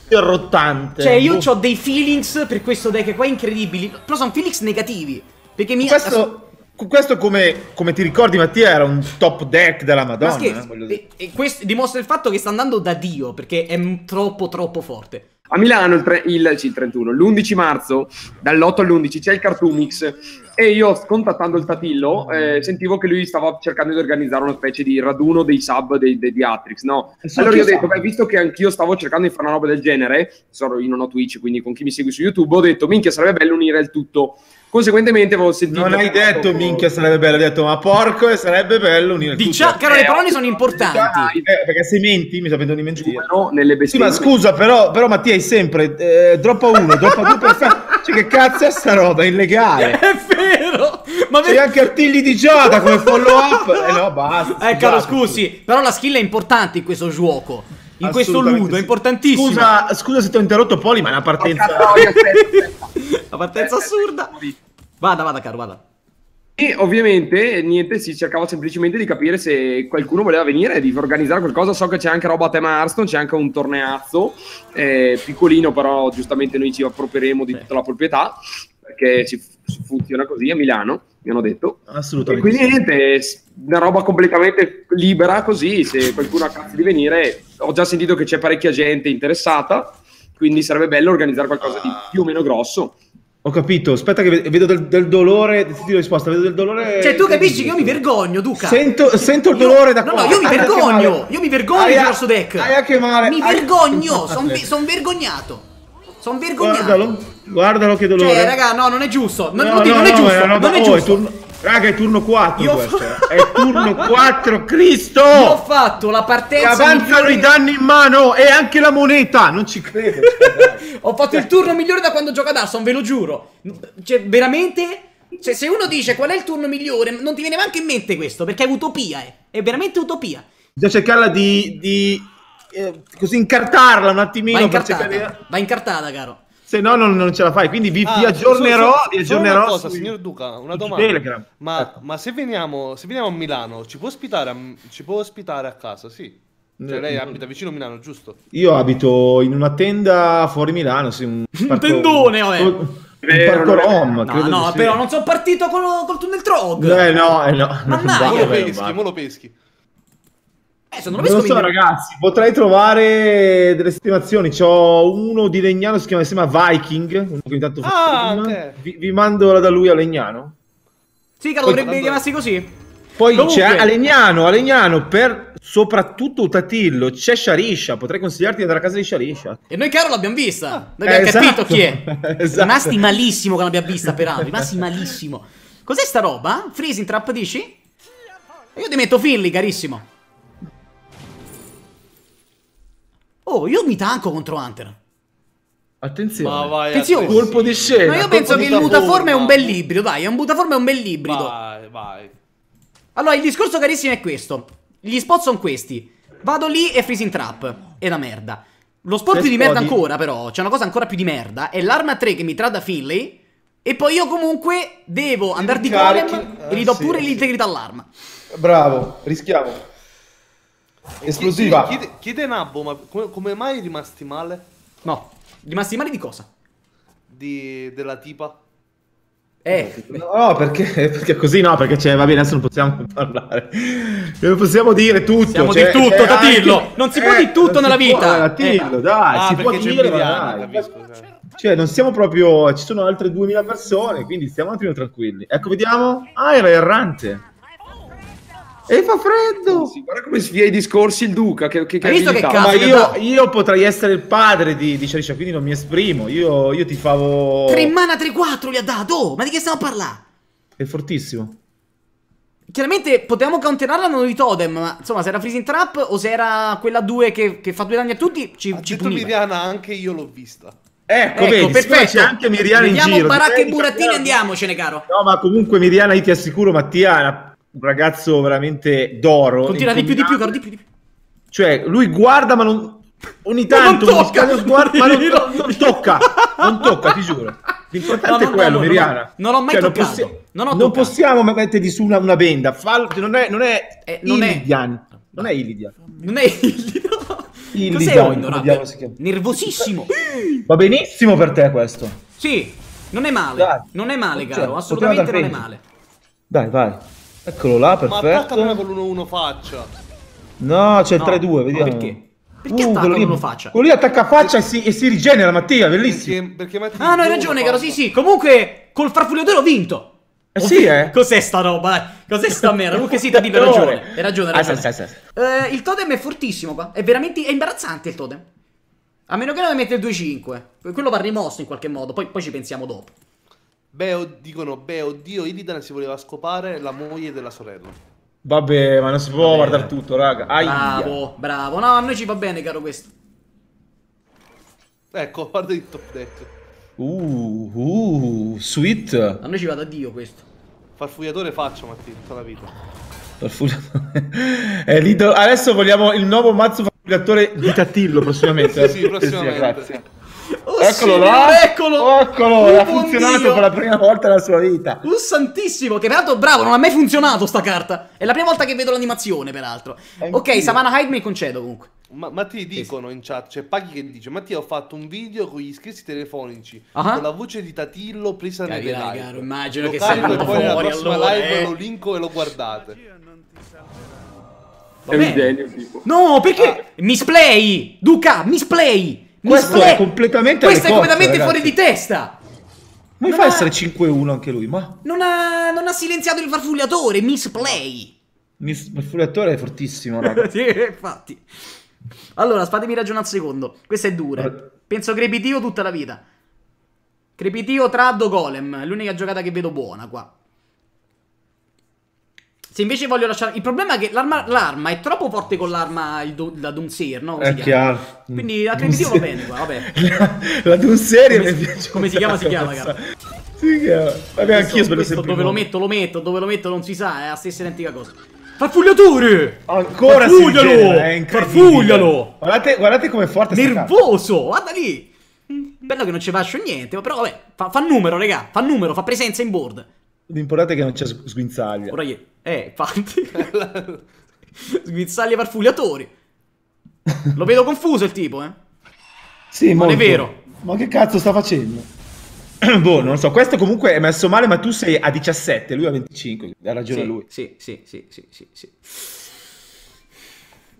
rottante. Cioè, io oh. ho dei feelings per questo deck qua incredibili. Però sono feelings negativi. Perché mi... Questo... Questo come, come, ti ricordi Mattia era un top deck della Madonna. Ma scherzo, eh, e, e questo dimostra il fatto che sta andando da Dio perché è troppo troppo forte. A Milano il, tre, il, sì, il 31, l'11 marzo, dall'8 all'11 c'è il Cartoonix e io contattando il Tatillo eh, sentivo che lui stava cercando di organizzare una specie di raduno dei sub dei, dei, di Atrix, no? Sì, allora io ho detto, beh, visto che anch'io stavo cercando di fare una roba del genere, io non ho Twitch, quindi con chi mi segui su YouTube, ho detto, minchia, sarebbe bello unire il tutto. Conseguentemente avevo sentito... Non hai detto poco... minchia sarebbe bello, hai detto ma porco e sarebbe bello unire Dicia- tutto. Caro, le parole sono importanti. Eh, perché se menti mi sta venendo di mentire. Giuro, nelle Sì, ma scusa, però, però Mattia hai sempre eh, droppa uno, droppa due per fa- Cioè che cazzo è sta roba? È illegale. È vero! Ma C'è anche Artigli di Giada come follow up. Eh no, basta. Eh, caro, scusi, però la skill è importante in questo gioco in questo ludo, è importantissimo. Scusa, scusa, se ti ho interrotto, Poli, ma è una partenza. Oh, cazzo, partenza assurda. Vada, vada, caro, vada. E ovviamente niente, si cercava semplicemente di capire se qualcuno voleva venire, e di organizzare qualcosa. So che c'è anche roba a tema Arston, c'è anche un torneazzo eh, piccolino, però giustamente noi ci approperemo di tutta la proprietà perché ci, ci funziona così a Milano mi hanno detto. Assolutamente. E quindi niente, una roba completamente libera così, se qualcuno ha cazzo di venire, ho già sentito che c'è parecchia gente interessata, quindi sarebbe bello organizzare qualcosa di più o meno grosso. Ho capito, aspetta che vedo del, del dolore, ti do risposta, vedo del dolore... Cioè tu capisci che io mi vergogno, Duca! Sento, sento il dolore io, da no, qua! No, no, io mi vergogno, io mi vergogno di questo Deck! Hai anche male! Mi vergogno, sono son vergognato! Sono vergognato. Guardalo, guardalo che dolore. Cioè, raga, no, non è giusto. No, no, no, non è giusto. È non è oh, giusto. è turno... Raga, è turno 4 Io questo. Fa... Eh. È turno 4, Cristo! Io ho fatto la partenza. E avanzano i danni in mano e anche la moneta. Non ci credo. ho fatto il turno migliore da quando gioca Darson, ve lo giuro. Cioè, veramente. Cioè, se uno dice qual è il turno migliore, non ti viene neanche in mente questo, perché è utopia, eh. È veramente utopia. Bisogna cercarla di, di eh, così incartarla un attimino. Va incartata, cercare... va incartata caro. Se no, non, non, ce la fai. Quindi vi, ah, vi aggiornerò. Solo, vi aggiornerò una cosa, sui... signor Duca, una domanda. Ma, ecco. ma se, veniamo, se, veniamo, a Milano, ci può ospitare a, ci può ospitare a casa? Sì. Cioè lei eh, abita vicino a Milano, giusto? Io abito in una tenda fuori Milano, sì, un, parco... tendone, vabbè. Un parco rom, no, no, però non sono partito col, col tunnel trog. Eh no, eh no. Mannaggia, lo peschi, lo peschi. Eh, non lo so, mi... ragazzi, potrei trovare delle stimazioni. C'ho uno di Legnano si chiama, si chiama Viking. Ah, okay. vi, vi, mando da lui a Legnano. Sì, caro, Poi, dovrebbe chiamarsi così. Poi Comunque... c'è a Legnano, a Legnano per soprattutto Tatillo c'è Sharisha. Potrei consigliarti di andare a casa di Sharisha. E noi, caro, l'abbiamo vista. Ah. noi abbiamo eh, esatto. capito chi è. esatto. Rimasti malissimo che l'abbiamo vista, peraltro. Rimasti malissimo. Cos'è sta roba? Freezing Trap dici? Io ti metto Philly, carissimo. Oh, io mi tanco contro Hunter. Attenzione, vai, attenzione. colpo di scena. Ma io penso che il mutaforma è un bel ibrido, dai, un mutaforma è un bel ibrido. Vai, vai. Allora, il discorso carissimo è questo. Gli spot sono questi. Vado lì e freezing trap. È una merda. Lo spot più di merda ancora, però. C'è una cosa ancora più di merda. È l'arma 3 che mi trada Finley. E poi io comunque devo andare di Golem eh, e gli do sì, ah, pure sì. l'integrità all'arma. Bravo, rischiamo. Esplosiva. Chiede, chiede, chiede Nabbo, ma come, come, mai rimasti male? No, rimasti male di cosa? Di, della tipa. Eh. No, perché, perché così no, perché c'è, va bene, adesso non possiamo parlare. Non possiamo dire tutto. Possiamo cioè, di tutto, Tatillo. Eh, anche... Non si può eh, di tutto nella vita. Tatillo, eh. dai, ah, si può dire, ma capisco, dai. Cioè. cioè, non siamo proprio... Ci sono altre 2000 persone, quindi stiamo un attimo tranquilli. Ecco, vediamo. Ah, era errante. E fa freddo! Sì, guarda come svia i discorsi il Duca. Che, che, che visto che cazzo, Ma io, io, potrei essere il padre di, di Ceriscia, quindi non mi esprimo. Io, io ti favo. 3 mana 3-4 gli ha dato! Oh, ma di che stiamo a parlare? È fortissimo. Chiaramente potevamo counterarla non di totem, ma insomma, se era Freezing Trap o se era quella 2 che, che, fa due danni a tutti, ci, ci detto puniva. Miriana, anche io l'ho vista. Ecco, ecco vedi, perfetto. C'è anche Miriana in giro. baracche e Burattini, andiamocene, caro. No, ma comunque Miriana, io ti assicuro, Mattia, un ragazzo veramente d'oro. Continua di più, di più, caro, di più, di più. Cioè, lui guarda, ma non. Ogni tanto non tocca, lo sguardo, ma non, non, non tocca, non tocca, ti giuro. L'importante no, no, è quello, no, Miriana. Non, ho mai cioè, toccato. Non, possi- non, non possiamo metterti su una, una benda. Fall- non è, non è, eh, non Ilidian. È... Non è Ilidian. Non è Illidian, Ilidian. Nervosissimo. Va benissimo per te questo. Sì, non è male. Dai. Non è male, cioè, caro. Assolutamente non è male. Dai, vai. Eccolo là, perfetto. Ma attacca non con l'1-1 faccia. No, c'è il no. 3-2, vediamo. Perché? Perché uh, attacca lì, faccia? Quello lì attacca faccia e si, e si rigenera, Mattia, bellissimo. Perché, perché Mattia ah, no, hai ragione, caro, sì, sì. Comunque, col farfugliatore ho vinto. Eh sì, eh. Cos'è sta roba? Eh? Cos'è sta merda? Comunque sì, ti dico, hai ragione. Hai ragione, hai ah, ragione. Ah, sì, sì, sì. Eh, il totem è fortissimo qua. È veramente è imbarazzante il totem. A meno che non ne mette il 2-5. Quello va rimosso in qualche modo, poi, poi ci pensiamo dopo beh, od- dicono, beh, oddio, Illidan si voleva scopare la moglie della sorella. Vabbè, ma non si può guardare tutto, raga. Aia. Bravo, bravo. No, a noi ci va bene, caro, questo. Ecco, guarda il top deck. Uh, uh, sweet. A noi ci va da Dio questo. Farfugliatore faccio, Mattia, tutta la vita. Farfugliatore. eh, Adesso vogliamo il nuovo mazzo farfugliatore di Tatillo prossimamente. sì, sì, prossimamente. Sì, grazie. Oh, eccolo sì, là! Eccolo! Eccolo! Oh, ha funzionato Dio. per la prima volta nella sua vita. Un santissimo! Che peraltro bravo, non ha mai funzionato sta carta. È la prima volta che vedo l'animazione, peraltro. Ok, Savannah Hyde mi concedo comunque. Ma, ma ti dicono in chat, cioè Paghi che dice Mattia ho fatto un video con gli scherzi telefonici uh ah -huh. Ah. con la voce di Tatillo presa nelle live caro, immagino lo che sia venuto fuori nella prossima allora, live eh. lo linko e lo guardate È un genio tipo No, perché? Ah. Misplay! Duca, misplay! Questo è completamente Questo è completamente ragazzi. fuori di testa. Ma mi fa ha... essere 5-1 anche lui, ma... Non ha, non ha silenziato il farfugliatore, misplay. Mis... Il farfugliatore è fortissimo, raga. sì, infatti. Allora, fatemi ragionare un secondo. Questo è dura. Allora... Penso crepitivo tutta la vita. Crepitivo, Trado, Golem. L'unica giocata che vedo buona qua. Se invece voglio lasciare. Il problema è che l'arma, è troppo forte con l'arma do... la Doomsayer, no? Come è chiaro. Quindi l'accreditivo va bene, qua, vabbè. La, la Doomsayer mi Come si chiama? Si chiama, cara. Si chiama. Vabbè, anch'io spero sempre. Dove lo metto, lo metto, dove lo metto non si sa, è la stessa identica cosa. Farfugliatore! Ancora Farfuglialo! Genera, Farfuglialo! Guardate, guardate com'è forte Nervoso! Guarda lì! Mm, bello che non ci faccio niente, però vabbè, fa, fa numero, regà, fa numero, fa presenza in board. L'importante è che non c'è sguinzaglia. Ora gli... Eh, infatti. sguinzaglia per fugliatori. Lo vedo confuso il tipo, eh. Sì, non è vero. Ma che cazzo sta facendo? boh, non so. Questo comunque è messo male, ma tu sei a 17, lui a 25. Ha ragione sì, lui. Sì, sì, sì, sì, sì. sì.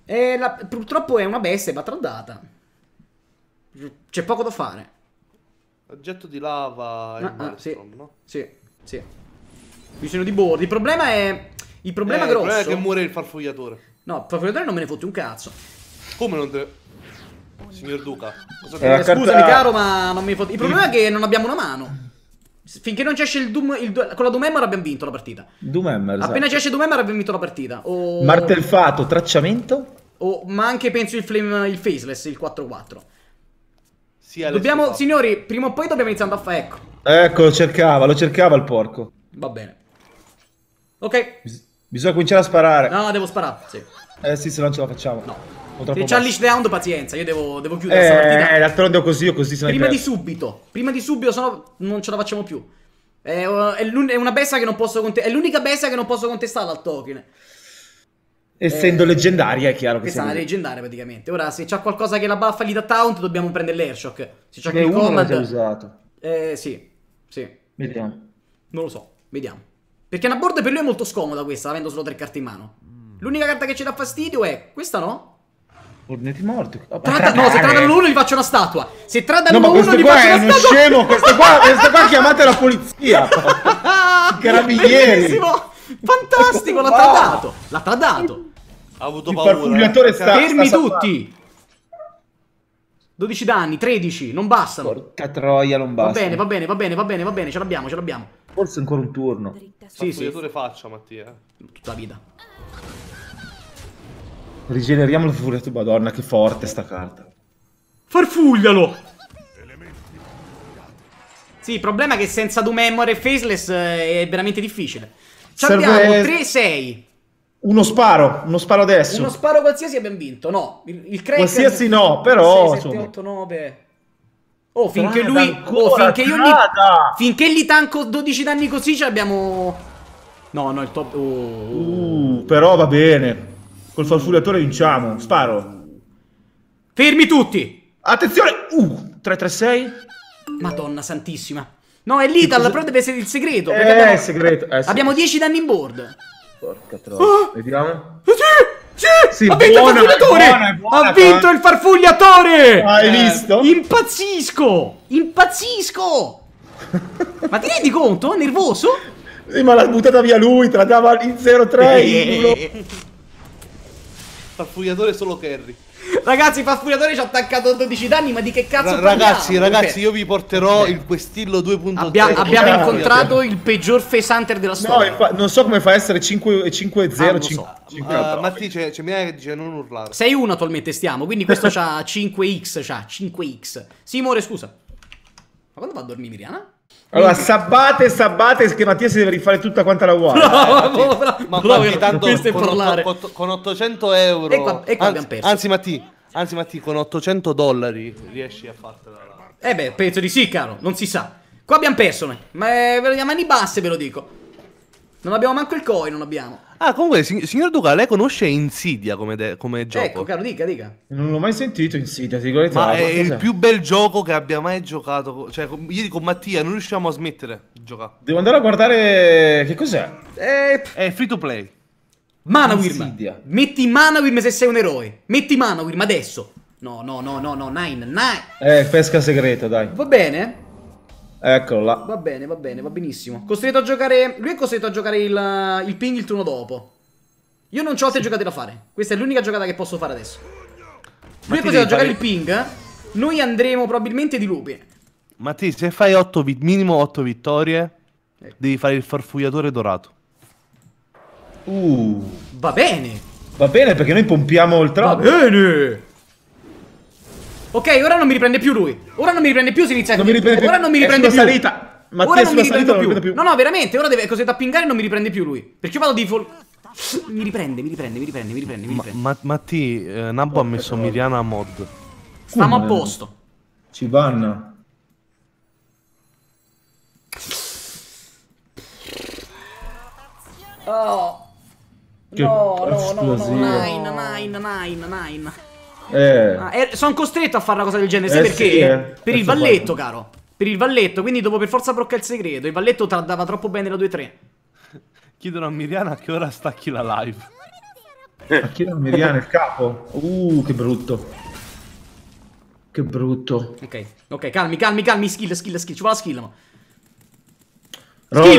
E la... purtroppo è una bestia battraddata. C'è poco da fare. Oggetto di lava. Ah, ah, sì. No? Sì, sì. Vicino di bordo. Il problema è. Il problema eh, grosso. Il problema è che muore il farfugliatore. No, il farfugliatore non me ne fotti un cazzo. Come non te. Signor Duca. eh, scusami, carta... caro, ma non mi fotti. Il problema è che non abbiamo una mano. Finché non ci esce il Doom. Il, con la Doom abbiamo vinto la partita. Doom Hammer. Esatto. Appena ci esce Doom Hammer abbiamo vinto la partita. O... Martelfato, tracciamento. O, ma anche penso il, flame, il Faceless, il 4-4. Sì, dobbiamo, signori, prima o poi dobbiamo iniziare a fare. Ecco. Ecco, lo cercava, lo cercava il porco. Va bene. Ok. Bis bisogna cominciare a sparare. No, devo sparare, sì. Eh sì, se non ce la facciamo. No. Se c'è leash round, pazienza, io devo, devo chiudere eh, partita. Eh, d'altronde o così o così. Prima di subito, prima di subito, sennò non ce la facciamo più. Eh, è, è una bestia che non posso contestare. È l'unica bestia che non posso contestare al token. Essendo eh, leggendaria, è chiaro che sia. Esatto, leggendaria praticamente. Ora, se c'ha qualcosa che la baffa lì da taunt, dobbiamo prendere l'airshock. Se c'ha che combat... usato. Eh, sì. Sì. Vediamo. Non lo so, vediamo. Perché una board per lui è molto scomoda questa, avendo solo tre carte in mano. Mm. L'unica carta che ci dà fastidio è questa, no? Ornetti morti. Oh, no, se tradano uno gli faccio una statua. Se tradano no, uno gli faccio una statua. No, questo è scemo. Questo qua, questo qua chiamate la polizia. Carabinieri. Fantastico, l'ha tradato. L'ha tradato. Ha avuto Il paura. Eh. Il sta, Fermi sta tutti. 12 danni, 13, non bastano. Porca troia, non basta. Va bene, va bene, va bene, va bene, va bene, ce l'abbiamo, ce l'abbiamo. Forse ancora un turno. Sì, sì, sì. faccio, Mattia. Eh. Tutta la vita. Rigeneriamo il furiato, madonna, che forte sta carta. Farfuglialo! Sì, il problema è che senza Doom e Faceless eh, è veramente difficile. Ci Serve... abbiamo 3-6. Uno sparo, uno sparo adesso. Uno sparo qualsiasi abbiamo vinto, no. Il, il crack... Qualsiasi no, però... 6, 7, 8, 9... Oh, finché Prada lui. Oh, ancora, oh, finché Prada. io gli. Finché gli tanco 12 danni così, ci abbiamo. No, no, il top. Oh, oh. Uh, però va bene. Col falfugliatore vinciamo. Sparo. Fermi tutti. Attenzione. Uh, 336. Madonna santissima. No, è l'Ital, cosa... però deve essere il segreto. Eh, abbiamo... segreto. Eh, sì. Abbiamo 10 danni in board. Porca troia. Ah. Vediamo. Eh, sì. Sì, sì, ha vinto buona, il farfugliatore! ha vinto il farfugliatore! Hai eh, visto? Impazzisco! Impazzisco! ma ti rendi conto? Nervoso? Sì, ma l'ha buttata via lui, te la dava in 0-3. Eh, eh, farfugliatore solo Kerry. Ragazzi, Fafuriatore ci ha attaccato 12 danni, ma di che cazzo R- Ragazzi, parliamo? ragazzi, io vi porterò il questillo 2.0. Abbia, abbiamo incontrato il peggior face hunter della storia. No, non so come fa a essere 5-0. ah, so. uh, Matti c'è, c'è Mina che dice non urlare. 6-1 attualmente stiamo, quindi questo c'ha 5x, c'ha 5x. Simone, scusa. Ma quando va a dormire Miriana? Allora, sabbate, sabbate, che Mattia si deve rifare tutta quanta la uguale. No, eh, ma, ma, ma, ma tanto con, con, con, 800 euro. E qua, e qua anzi, abbiamo perso. Anzi, Mattia, Anzi, Matti, con 800 dollari riesci a fartela. Eh beh, penso di sì, caro. Non si sa. Qua abbiamo perso noi. Ma eh, ve a mani basse, ve lo dico. Non abbiamo manco il coin, non abbiamo. Ah, comunque, sig signor Duca, lei conosce Insidia come, come, gioco? Ecco, caro, dica, dica. Non l'ho mai sentito Insidia, ti dico Ma è il più bel gioco che abbia mai giocato. Cioè, ieri con Mattia non riusciamo a smettere di giocare. Devo andare a guardare che cos'è. È... è free to play. Manawir, metti Manawir se sei un eroe. Metti Manawir, ma adesso. No, no, no, no, no, Nine, Nine. Eh, pesca segreta, dai. Va bene? Eccolo là. Va bene, va bene, va benissimo. Costretto a giocare... Lui è costretto a giocare il, il ping il turno dopo. Io non ho altre sì. giocate da fare. Questa è l'unica giocata che posso fare adesso. Lui è costretto a giocare il ping. Noi andremo probabilmente di lupi. Matti, se fai 8 minimo 8 vittorie, ecco. devi fare il farfugliatore dorato. Uh. Va bene. Va bene perché noi pompiamo il trap. Va bene. Ok, ora non mi riprende più lui. Ora non mi riprende più, se inizia non mi riprende più. Ora non mi riprende più. salita. Mattia, ora non mi riprende più. più. No, no, veramente, ora deve così da pingare non mi riprende più lui. Perché io vado di full mi riprende, mi riprende, mi riprende, mi riprende. Mi Ma, ma, Matti, eh, Nabbo ha messo Miriana a mod. Stiamo a posto. Ci vanno. Oh. Che no, no, no, no, nine, nine, nine, nine. Eh. Ah, eh, er, sono costretto a fare una cosa del genere, sai eh, perché? Sì, eh. Per eh, il valletto, caro. Per il valletto, quindi dopo per forza brocca il segreto. Il valletto te dava troppo bene la 2-3. Chiedono a Miriana che ora stacchi la live. Eh. Chiedono a Miriana il capo. Uh, che brutto. Che brutto. Ok, ok, calmi, calmi, calmi. Skill, skill, skill. Ci vuole la skill,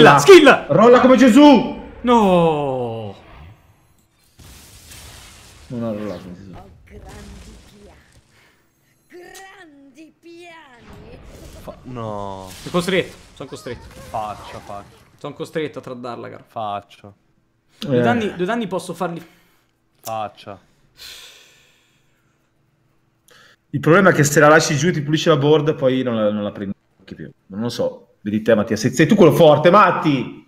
ma. Skill, skill! Rolla come Gesù! No! Non ho rollato. Ho grandi piani. Grandi piani. Fa no. Sono costretto. Sono costretto. Faccio, faccia. Sono costretto a traddarla, cara. Faccia. Eh. Due, danni, due danni posso farli. Faccia. Il problema è che se la lasci giù ti pulisce la board, poi non la, non la prendi più. Non lo so. Vedi te, Mattia. Sei, sei tu quello forte, Matti!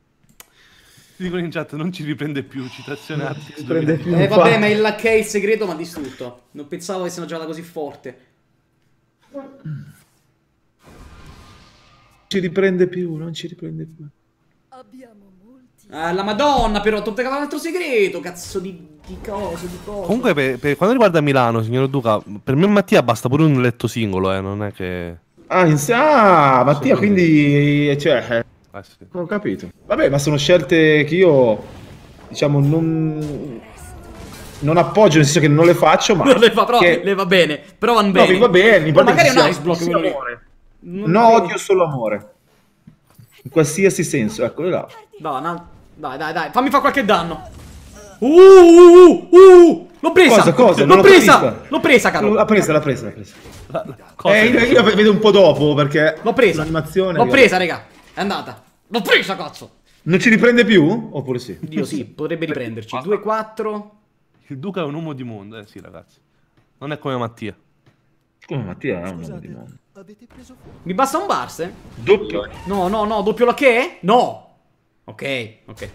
Ti dicono in chat, non ci riprende più, citazione no, Atix. Riprende eh, più eh vabbè, ma il lack il segreto mi ha distrutto. Non pensavo che sia una giocata così forte. Ci riprende più, non ci riprende più. Abbiamo Ah, la madonna però, tolto un altro segreto, cazzo di di coso, di cose. Comunque, per, per, quanto riguarda Milano, signor Duca, per me Mattia basta pure un letto singolo, eh, non è che... Ah, in... ah Mattia, quindi... Eh, cioè... Ah, sì. Ho capito. Vabbè, ma sono scelte che io, diciamo, non... Non appoggio, nel senso che non le faccio, ma... Non le fa, però che... le va bene. Però vanno bene. No, va bene. Ma magari è un ice block Non no, credo. odio solo amore. In qualsiasi senso, eccolo là. No, no. Dai, dai, dai. Fammi fare qualche danno. Uh, uh, uh, uh. uh l'ho presa! Cosa, cosa? L'ho presa! L'ho presa, caro! L'ha presa, l'ha presa, l'ha presa. La, eh, io, io la vedo un po' dopo perché... L'ho presa! L'animazione... L'ho presa, raga! È andata! L'ho presa, cazzo! Non ci riprende più? Oppure sì? Dio sì, potrebbe riprenderci. 2-4. Il Duca è un uomo di mondo, eh sì, ragazzi. Non è come Mattia. Come Mattia è un uomo di mondo. Preso... Mi basta un barse? Eh? Doppio. No, no, no, doppio la che? No. Ok, ok.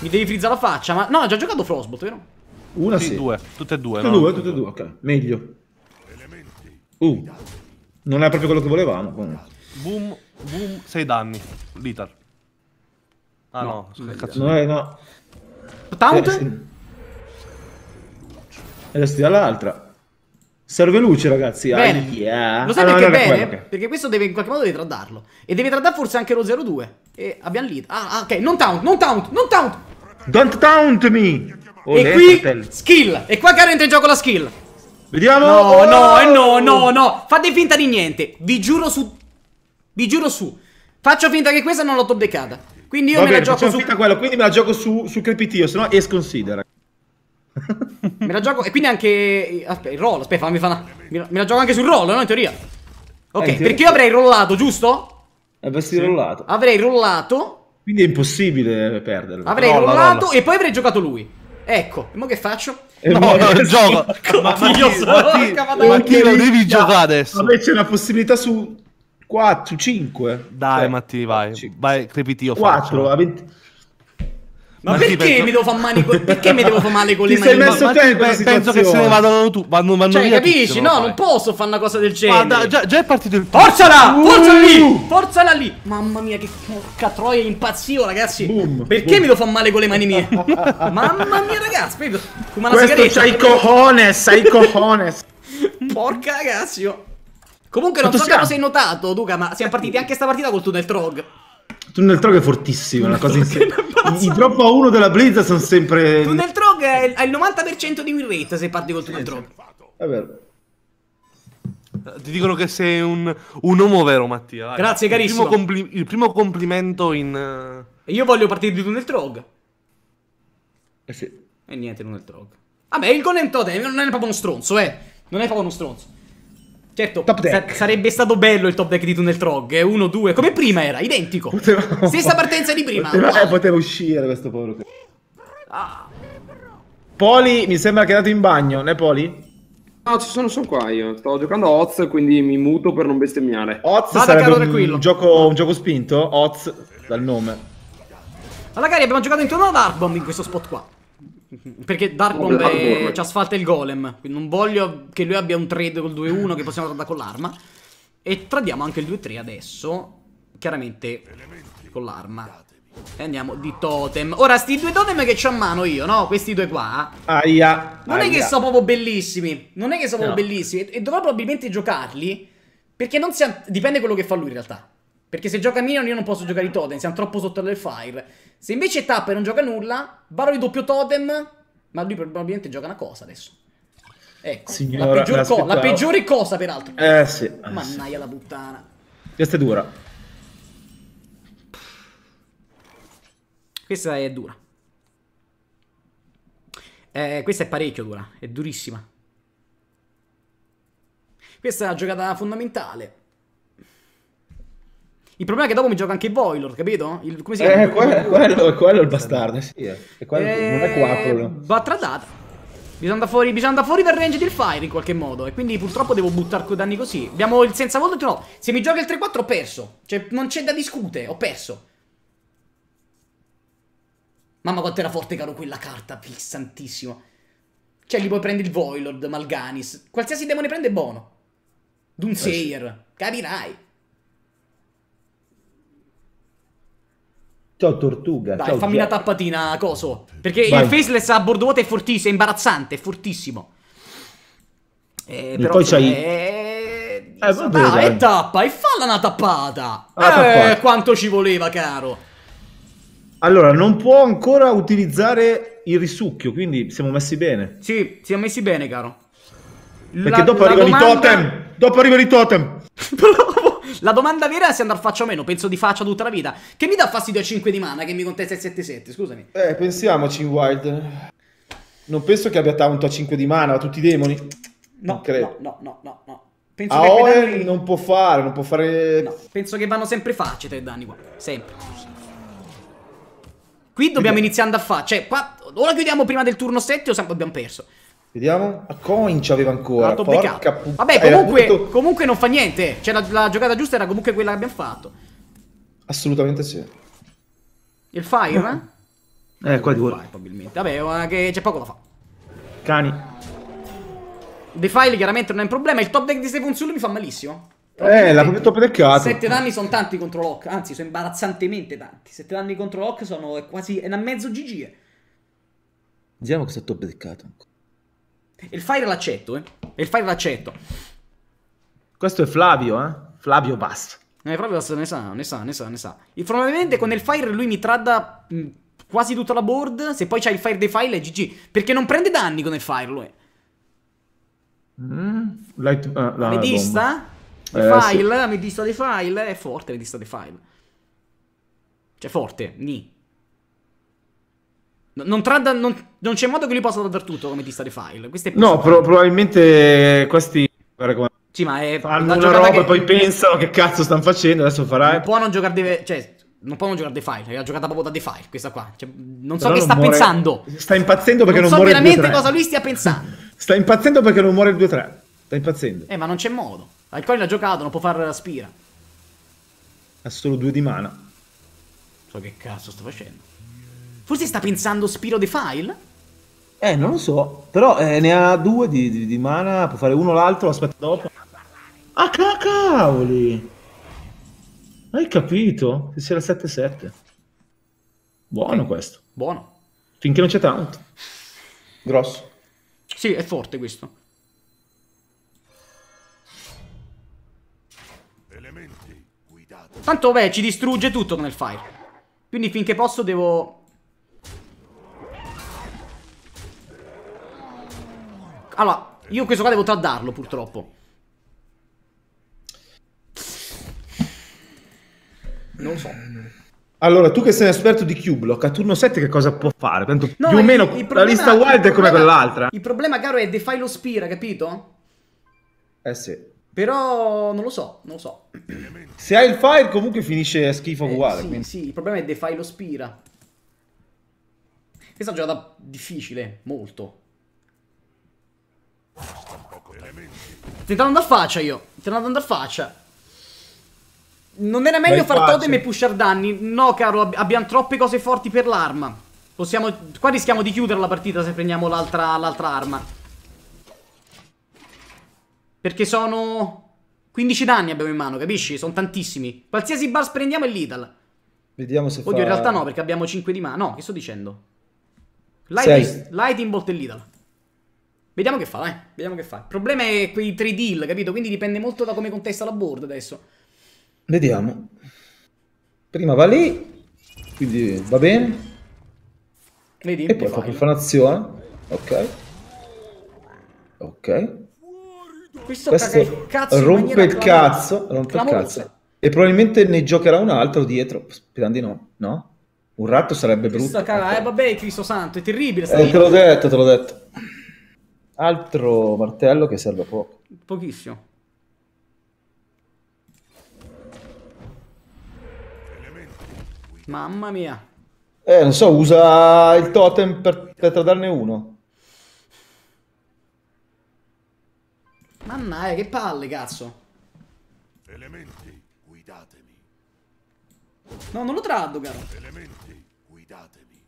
Mi devi frizzare la faccia, ma... No, ha già giocato Frostbot, vero? Una sì. sì. Due. Tutte e due. Tutte e no? due, tutte e due, ok. Meglio. Uh. Non è proprio quello che volevamo, comunque. Boom, boom, 6 danni. Litar. Ah no, no cazzo. No, eh, no. Taunt? Eh, e la stira l'altra. Serve luce, ragazzi. Bene. Yeah. Lo sai ah, perché no, no, bene? Quello, okay. Perché questo deve in qualche modo deve traddarlo. E deve tradare forse anche lo 0-2. E abbiamo lead. Ah, ah, ok. Non taunt, non taunt, non taunt. Don't taunt me. Oh, e qui fratello. skill. E qua cara entra in gioco la skill. Vediamo. No, no, eh, no, no, no. Fate finta di niente. Vi giuro su vi giuro su. Faccio finta che questa non l'ho top deckata. Quindi io Va me bene, la gioco su. Finta quello, quindi me la gioco su, su Crepitio, se no es considera. me la gioco. E quindi anche. Aspetta, il roll. Aspetta, fammi fare una. Me la gioco anche sul roll, no? In teoria. Ok, eh, perché io avrei rollato, giusto? Avresti eh, sì. rollato. Avrei rollato. Quindi è impossibile perderlo. Avrei rolla, rollato rolla. e poi avrei giocato lui. Ecco, e mo che faccio? E eh, no, no, non gioco. ma, ma, io sono ma, ma, ma, ma, ma, ma, ma, ma, ma, ma, ma, ma, ma, ma, ma, ma, ma, 4, 5. Dai, cioè, Matti, vai. 5. Vai, crepitio. 4 a 20. Ma, ma perché, perché, mi devo fare male con, perché mi devo fare male con le mani? Ma, ma, penso che se ne vadano tu, vanno, vanno cioè, capisci? No, non posso fare una cosa del genere. Guarda, già, già, è partito il Forzala! Uh! Forzala lì! Forzala lì! Mamma mia, che porca troia, impazzivo, ragazzi. Boom, perché boom. mi devo fare male con le mani mie? Mamma mia, ragazzi, come una Questo sigaretta. Questo c'ha i cojones, ha i cojones. porca ragazzi, io... Comunque non Quanto so cosa hai notato, Duca, ma siamo partiti anche sta partita col tunnel trog. Tunnel Trog è fortissimo, è una cosa insieme. I drop a uno della Blizzard sono sempre... Tunnel Trog ha il 90% di win rate se parti col Tunnel Trog. È vero. Eh, ti dicono che sei un, un uomo vero, Mattia. Vai. Grazie, carissimo. Il primo, compli il primo complimento in... io voglio partire di Tunnel Trog. Eh sì. E niente, Tunnel Trog. Vabbè, il Golem Totem non è proprio uno stronzo, eh. Non è proprio uno stronzo. Certo, sa sarebbe stato bello il top deck di Tunnel Trog, 1-2, eh, come prima era, identico. Potevamo... Stessa partenza di prima. Poteva, eh, poteva uscire questo povero. Ah. Poli, mi sembra che è andato in bagno, ne Poli? No, ci sono, sono qua io. Stavo giocando Oz, quindi mi muto per non bestemmiare. Oz Vada, sarebbe un gioco, un gioco spinto, Oz dal nome. Ma magari abbiamo giocato intorno ad Arbomb in questo spot qua. Perché Dark Bomb è... ci asfalta il golem. Quindi non voglio che lui abbia un trade col 2-1 che possiamo tradare con l'arma. E tradiamo anche il 2-3 adesso. Chiaramente con l'arma. E andiamo di totem. Ora, sti due totem che ho a mano io, no? Questi due qua. Aia. Non aia. è che sono proprio bellissimi. Non è che sono no. bellissimi. E dovrò probabilmente giocarli. Perché non si... Dipende quello che fa lui in realtà. Perché se gioca Minion io non posso giocare i totem, siamo troppo sotto del fire. Se invece tappa e non gioca nulla, Baro di doppio totem, ma lui probabilmente gioca una cosa adesso. Ecco, Signora, la, peggior co la, peggiore cosa peraltro. Eh sì. Eh, Mannaia sì. la puttana. Questa è dura. Questa è dura. Eh, questa è parecchio dura, è durissima. Questa è una giocata fondamentale. Il problema è che dopo mi gioca anche Voilor, capito? Il, come si chiama? Eh, quello, quello, quello è il bastardo, sì. È eh. quello, eh, non è Quappolo. Battradata. Bisogna andare fuori, bisogna andare fuori dal range del fire in qualche modo. E quindi purtroppo devo buttare quei danni così. Abbiamo il senza volto. No, se mi gioca il 3-4 ho perso. Cioè, non c'è da discutere, ho perso. Mamma quanto era forte, caro, quella carta, fissantissimo. Cioè, gli puoi prendere il Voilord, Malganis. Qualsiasi demone prende è buono. Dunseir, eh capirai. Ciao Tortuga. Dai, ciao, fammi una tappatina, coso. Perché Vai. il faceless a bordo vuoto è fortissimo, è imbarazzante, è fortissimo. Eh, però poi c'hai... Eh, eh, so, dai, dai. tappa, e falla una tappata. Ah, eh, quanto ci voleva, caro. Allora, non può ancora utilizzare il risucchio, quindi siamo messi bene. Sì, siamo messi bene, caro. Perché la, dopo, la arrivano domanda... i totem. Dopo arrivano i totem. però... La domanda vera è se andrà faccia o meno. Penso di faccia tutta la vita. Che mi dà fastidio a 5 di mana che mi contesta il 7-7, scusami. Eh, pensiamoci in Wild. Non penso che abbia tanto a 5 di mana, a tutti i demoni. No, no, no, no, no, no. Penso a che danni... non può fare, non può fare... No, penso che vanno sempre facce tre danni qua, sempre. Qui dobbiamo iniziare a andare fare, cioè qua o la chiudiamo prima del turno 7 o abbiamo perso. Vediamo. A ah, coin aveva ancora. Lato Porca put... Vabbè, eh, comunque, tutto... comunque, non fa niente. Cioè, la, la, giocata giusta era comunque quella che abbiamo fatto. Assolutamente sì. Il fire? Eh, eh qua di vuole. Probabilmente. Vabbè, c'è poco da fa. Cani. Defile chiaramente non è un problema. Il top deck di Stefan Zulu mi fa malissimo. Eh, l'ha proprio top deckato. 7 danni sono tanti contro Locke. Anzi, sono imbarazzantemente tanti. 7 danni contro Locke sono eh, quasi. È una mezzo GG. Eh. Vediamo cosa top deckato ancora. E il fire l'accetto, eh. E il fire l'accetto. Questo è Flavio, eh. Flavio Bass. Eh, Flavio Bass ne sa, ne sa, ne sa, ne sa. E probabilmente con il fire lui mi tradda mm, quasi tutta la board. Se poi c'ha il fire dei file è GG. Perché non prende danni con il fire lui. Mm, light, uh, la medista? eh, file, sì. medista dei file. È forte medista dei file. Cioè, forte, ni. Non, trada, non, non, c'è modo che li possa dappertutto come dista dei file. no, pro- probabilmente questi. Sì, ma è. Fanno una roba che... e poi pensano che cazzo stanno facendo. Adesso farai. Non può non giocare. De... Cioè, non può non giocare file. È giocata proprio da dei file questa qua. Cioè, non so Però che non sta muore... pensando. Sta impazzendo perché non, non so muore. Non so veramente cosa lui stia pensando. sta impazzendo perché non muore il 2-3. Sta impazzendo. Eh, ma non c'è modo. Al coin l'ha giocato, non può fare la spira. Ha solo due di mana. So che cazzo sta facendo. Forse sta pensando Spiro The File? Eh, non lo so. Però eh, ne ha due di, di, di, mana. Può fare uno o l'altro, aspetta dopo. Ah, cavoli! Hai capito? Che sia la 7-7. Buono okay. questo. Buono. Finché non c'è tanto. Grosso. Sì, è forte questo. Tanto, beh, ci distrugge tutto con il fire. Quindi finché posso devo Allora, io questo qua devo traddarlo purtroppo. Non so. Allora, tu che sei esperto di Q-Block, a turno 7 che cosa può fare? Tanto, no, più o meno problema, la lista wild è come quell'altra. Il problema, caro, è Defy lo Spira, capito? Eh sì. Però non lo so, non lo so. Se hai il Fire comunque finisce schifo eh, uguale. Sì, quindi. sì, il problema è Defy lo Spira. Questa è una giocata difficile, molto. Tentando a faccia io. Tentando a faccia. Non era meglio far totem e pushar danni? No, caro, ab abbiamo troppe cose forti per l'arma. Possiamo... Qua rischiamo di chiudere la partita se prendiamo l'altra arma. Perché sono... 15 danni abbiamo in mano, capisci? Sono tantissimi. Qualsiasi bars prendiamo è l'ital. Vediamo se Oddio, fa... in realtà no, perché abbiamo 5 di mano. No, che sto dicendo? Lighting, Sei. Bolt e l'ital. Vediamo che fa, dai. Vediamo che fa. Il problema è quei tre deal, capito? Quindi dipende molto da come contesta la board adesso. Vediamo. Prima va lì, quindi va bene. Vedi, e poi fa profanazione. Ok. Ok. Questo, Questo il cazzo rompe il cazzo, rompe il cazzo. E probabilmente ne giocherà un altro dietro. Sperando di no, no? Un ratto sarebbe Questo brutto. Caga... Eh vabbè, Cristo santo, è terribile. Eh, te l'ho detto, te l'ho detto. Altro martello che serve poco. Pochissimo. Mamma mia. Eh, non so, usa il totem per, per tradarne uno. Mannaggia, che palle, cazzo. Elementi, guidatemi. No, non lo traddo, caro. Elementi, guidatemi.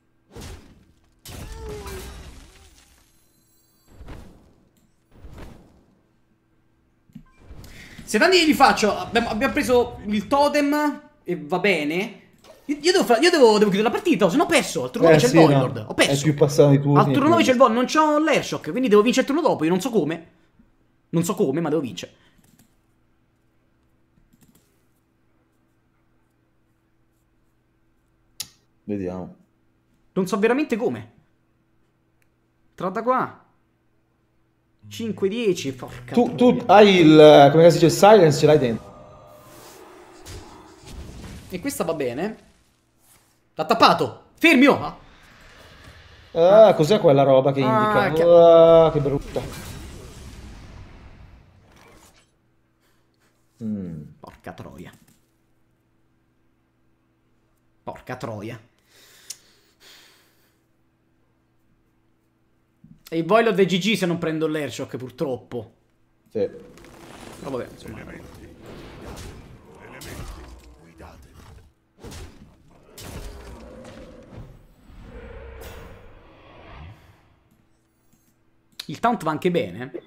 Se tanti gli faccio, abbiamo, abbiamo preso il totem e va bene. Io, io, devo, io devo, devo, chiudere la partita, se no ho perso. Al turno eh, 9 c'è sì, il Vollord. No. Ho perso. È più passato di tuo. Al turno 9 c'è il Vollord, non c'ho l'airshock. Quindi devo vincere il turno dopo. Io non so come. Non so come, ma devo vincere. Vediamo. Non so veramente come. Tratta qua. 5-10, porca. Tu, tu hai il. Eh, come si dice? Il silence ce l'hai dentro. E questa va bene. L'ha tappato! Fermi! Oh. Ah, cos'è quella roba che ah, indica? Ah, che... Ah, che brutta. Mm. Porca troia. Porca troia. E il Voilot è GG se non prendo l'airshock, purtroppo. Sì. Ma vabbè, insomma. Il taunt va anche bene. Eh.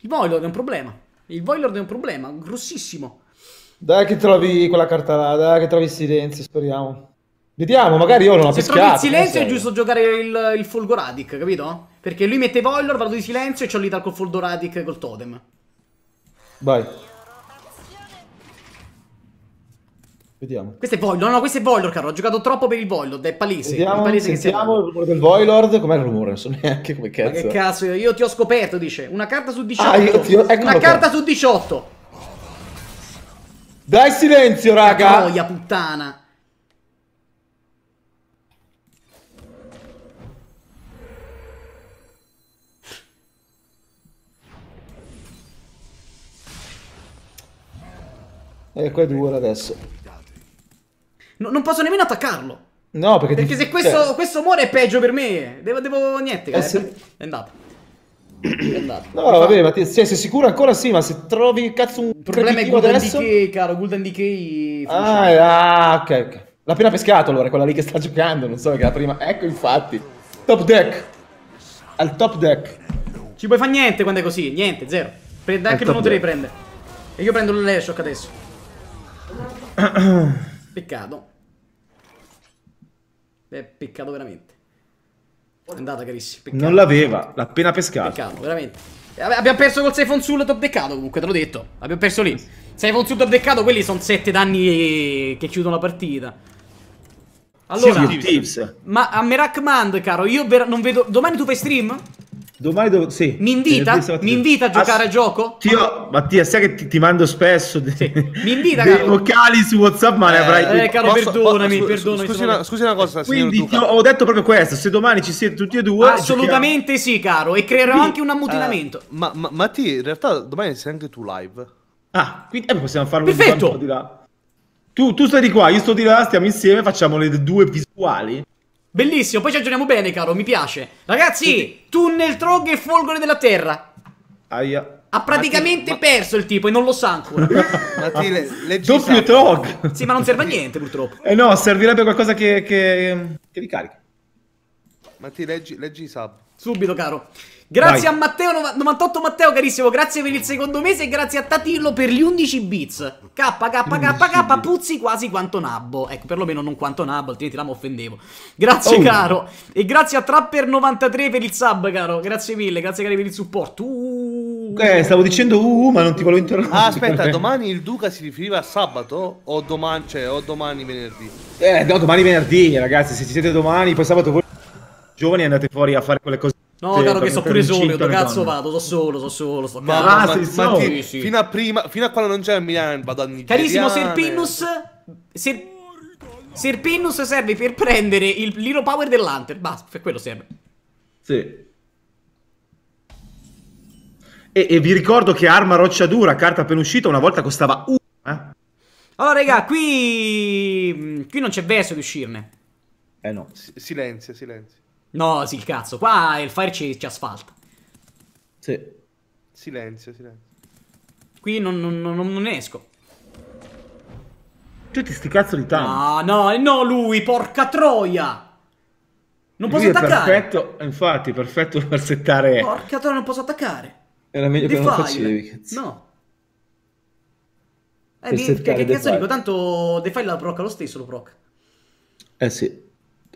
Il Voilord è un problema. Il Voilord è un problema, grossissimo. Dai che trovi quella carta là, dai che trovi il Silenzio, speriamo. Vediamo, magari io non ho Se pescato. trovi il silenzio è giusto giocare il, il Folgoradic, capito? Perché lui mette Voilor, vado di silenzio e c'ho l'Ital col Folgoradic col totem. Vai. Vediamo. Questo è Voilor, no, no, questo è Voilor, caro. Ho giocato troppo per il Voilor, è palese. Vediamo, è palese sentiamo il rumore del Voilor. Com'è il rumore? Non so neanche come cazzo. Ma che cazzo, io ti ho scoperto, dice. Una carta su 18. Ah, io ti ecco Una carta su 18. Dai silenzio, raga. Noia, puttana. E eh, qua è dura adesso. No, non posso nemmeno attaccarlo. No, perché... Perché se questo, cioè... questo, muore è peggio per me. Devo... devo niente, eh, eh se... è andato. È andata. No, no vabbè, ma ti, cioè, sei sicuro ancora sì, ma se trovi cazzo un problema è Golden adesso... Decay, caro, Golden Decay... Ah, eh, ah, ok, ok. L'ha appena pescato allora, quella lì che sta giocando, non so che la prima... Ecco, infatti. Top deck. Al top deck. Ci puoi fare niente quando è così, niente, zero. Prende anche il minuto deck. li prende. E io prendo l'air adesso. peccato. Beh, peccato veramente. È andata carissimo. Peccato. Non l'aveva, l'ha appena pescato. Peccato, veramente. Eh, abbiamo perso col Siphon Sul top deccato comunque, te l'ho detto. Abbiamo perso lì. Siphon Sul top deccato, quelli sono 7 danni che chiudono la partita. Allora, sì, ma a mi raccomando, caro, io non vedo... Domani tu fai stream? Domani devo... Sì. Mi invita? Mi invita a giocare Ass- a gioco? Ti ho... Mattia, sai che ti, ti mando spesso de- sì. Mi invita, dei caro. vocali su Whatsapp, ma ne eh, avrai... Eh, caro, posso, perdonami, posso, perdonami. Scusi, una, scusi una cosa, Quindi ti, ho detto proprio questo, se domani ci siete tutti e due... Assolutamente giochiamo. sì, caro, e creerò sì. anche un eh, ammutinamento. Uh, ma, ma, Mattia, in realtà domani sei anche tu live. Ah, quindi eh, possiamo farlo Perfetto. di là. Tu, tu stai di qua, io sto di là, stiamo insieme, facciamo le due visuali. Bellissimo, poi ci aggiorniamo bene, caro, mi piace. Ragazzi, tunnel trog e folgore della terra. Aia. Ha praticamente Matti, perso ma... il tipo e non lo sa ancora. Matti, leggi Doppio trog. Sì, ma non serve a niente, purtroppo. Eh no, servirebbe qualcosa che, che, che vi Matti, leggi, leggi sub. Subito, caro. Grazie Vai. a Matteo98 Matteo carissimo, grazie per il secondo mese e grazie a Tatillo per gli 11 bits. KKKK puzzi quasi quanto Nabbo. Ecco, perlomeno non quanto Nabbo, altrimenti la mi offendevo. Grazie oh. caro e grazie a Trapper93 per il sub caro. Grazie mille, grazie cari per il supporto. Uh, eh, stavo dicendo uh, uh, ma non ti volevo interrompere. Ah, aspetta, domani il Duca si riferiva a sabato o domani, cioè, o domani venerdì? Eh, no, domani venerdì, ragazzi, se ci siete domani, poi sabato voi giovani andate fuori a fare quelle cose No, sì, caro, che sono pure solo, io cazzo vado, sono solo, sono solo, sto ma, cazzo. ma, sei ma, ma sì, Fino, a prima, fino a quando non c'è a Milano vado a Carissimo Serpinnus, Sir, Serpinnus serve per prendere il Lilo Power dell'Hunter, basta, per quello serve. Sì. E, e, vi ricordo che arma roccia dura, carta appena uscita, una volta costava 1. Eh? Allora, raga, qui... qui non c'è verso di uscirne. Eh no. S silenzio, silenzio. No, sì, il cazzo. Qua il fire ci, ci asfalta. Sì. Silenzio, silenzio. Qui non, non, non, non esco. Tutti sti cazzo di tanto. Ah, no, no, no, lui, porca troia! Non posso lui attaccare. Perfetto, infatti, perfetto per settare. Porca troia, non posso attaccare. Era meglio che non facevi, cazzo. No. Eh, che, che cazzo dico? Tanto Defile la proc lo stesso, lo proc. Eh sì.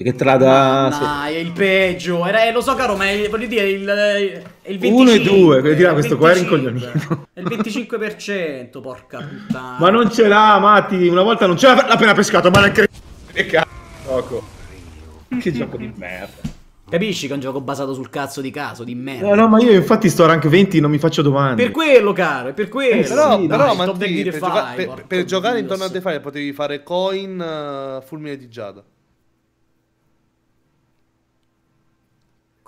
Che trada... Ma, se... è il peggio. Era, eh, lo so caro, ma è, voglio dire, il, eh, il 25%. 1 e 2, quindi questo qua è rincoglionito. È il 25%, porca puttana. Ma non ce l'ha, Matti. Una volta non ce l'ha appena pescato, ma neanche... Che cazzo. Che gioco di merda. Capisci che è un gioco basato sul cazzo di caso, di merda. No, eh, no, ma io infatti sto a rank 20 non mi faccio domande. Per quello, caro, è per quello. Eh, però, sì, però, dai, per, fai, per, per, giocare intorno a The Fire potevi fare coin uh, fulmine di giada.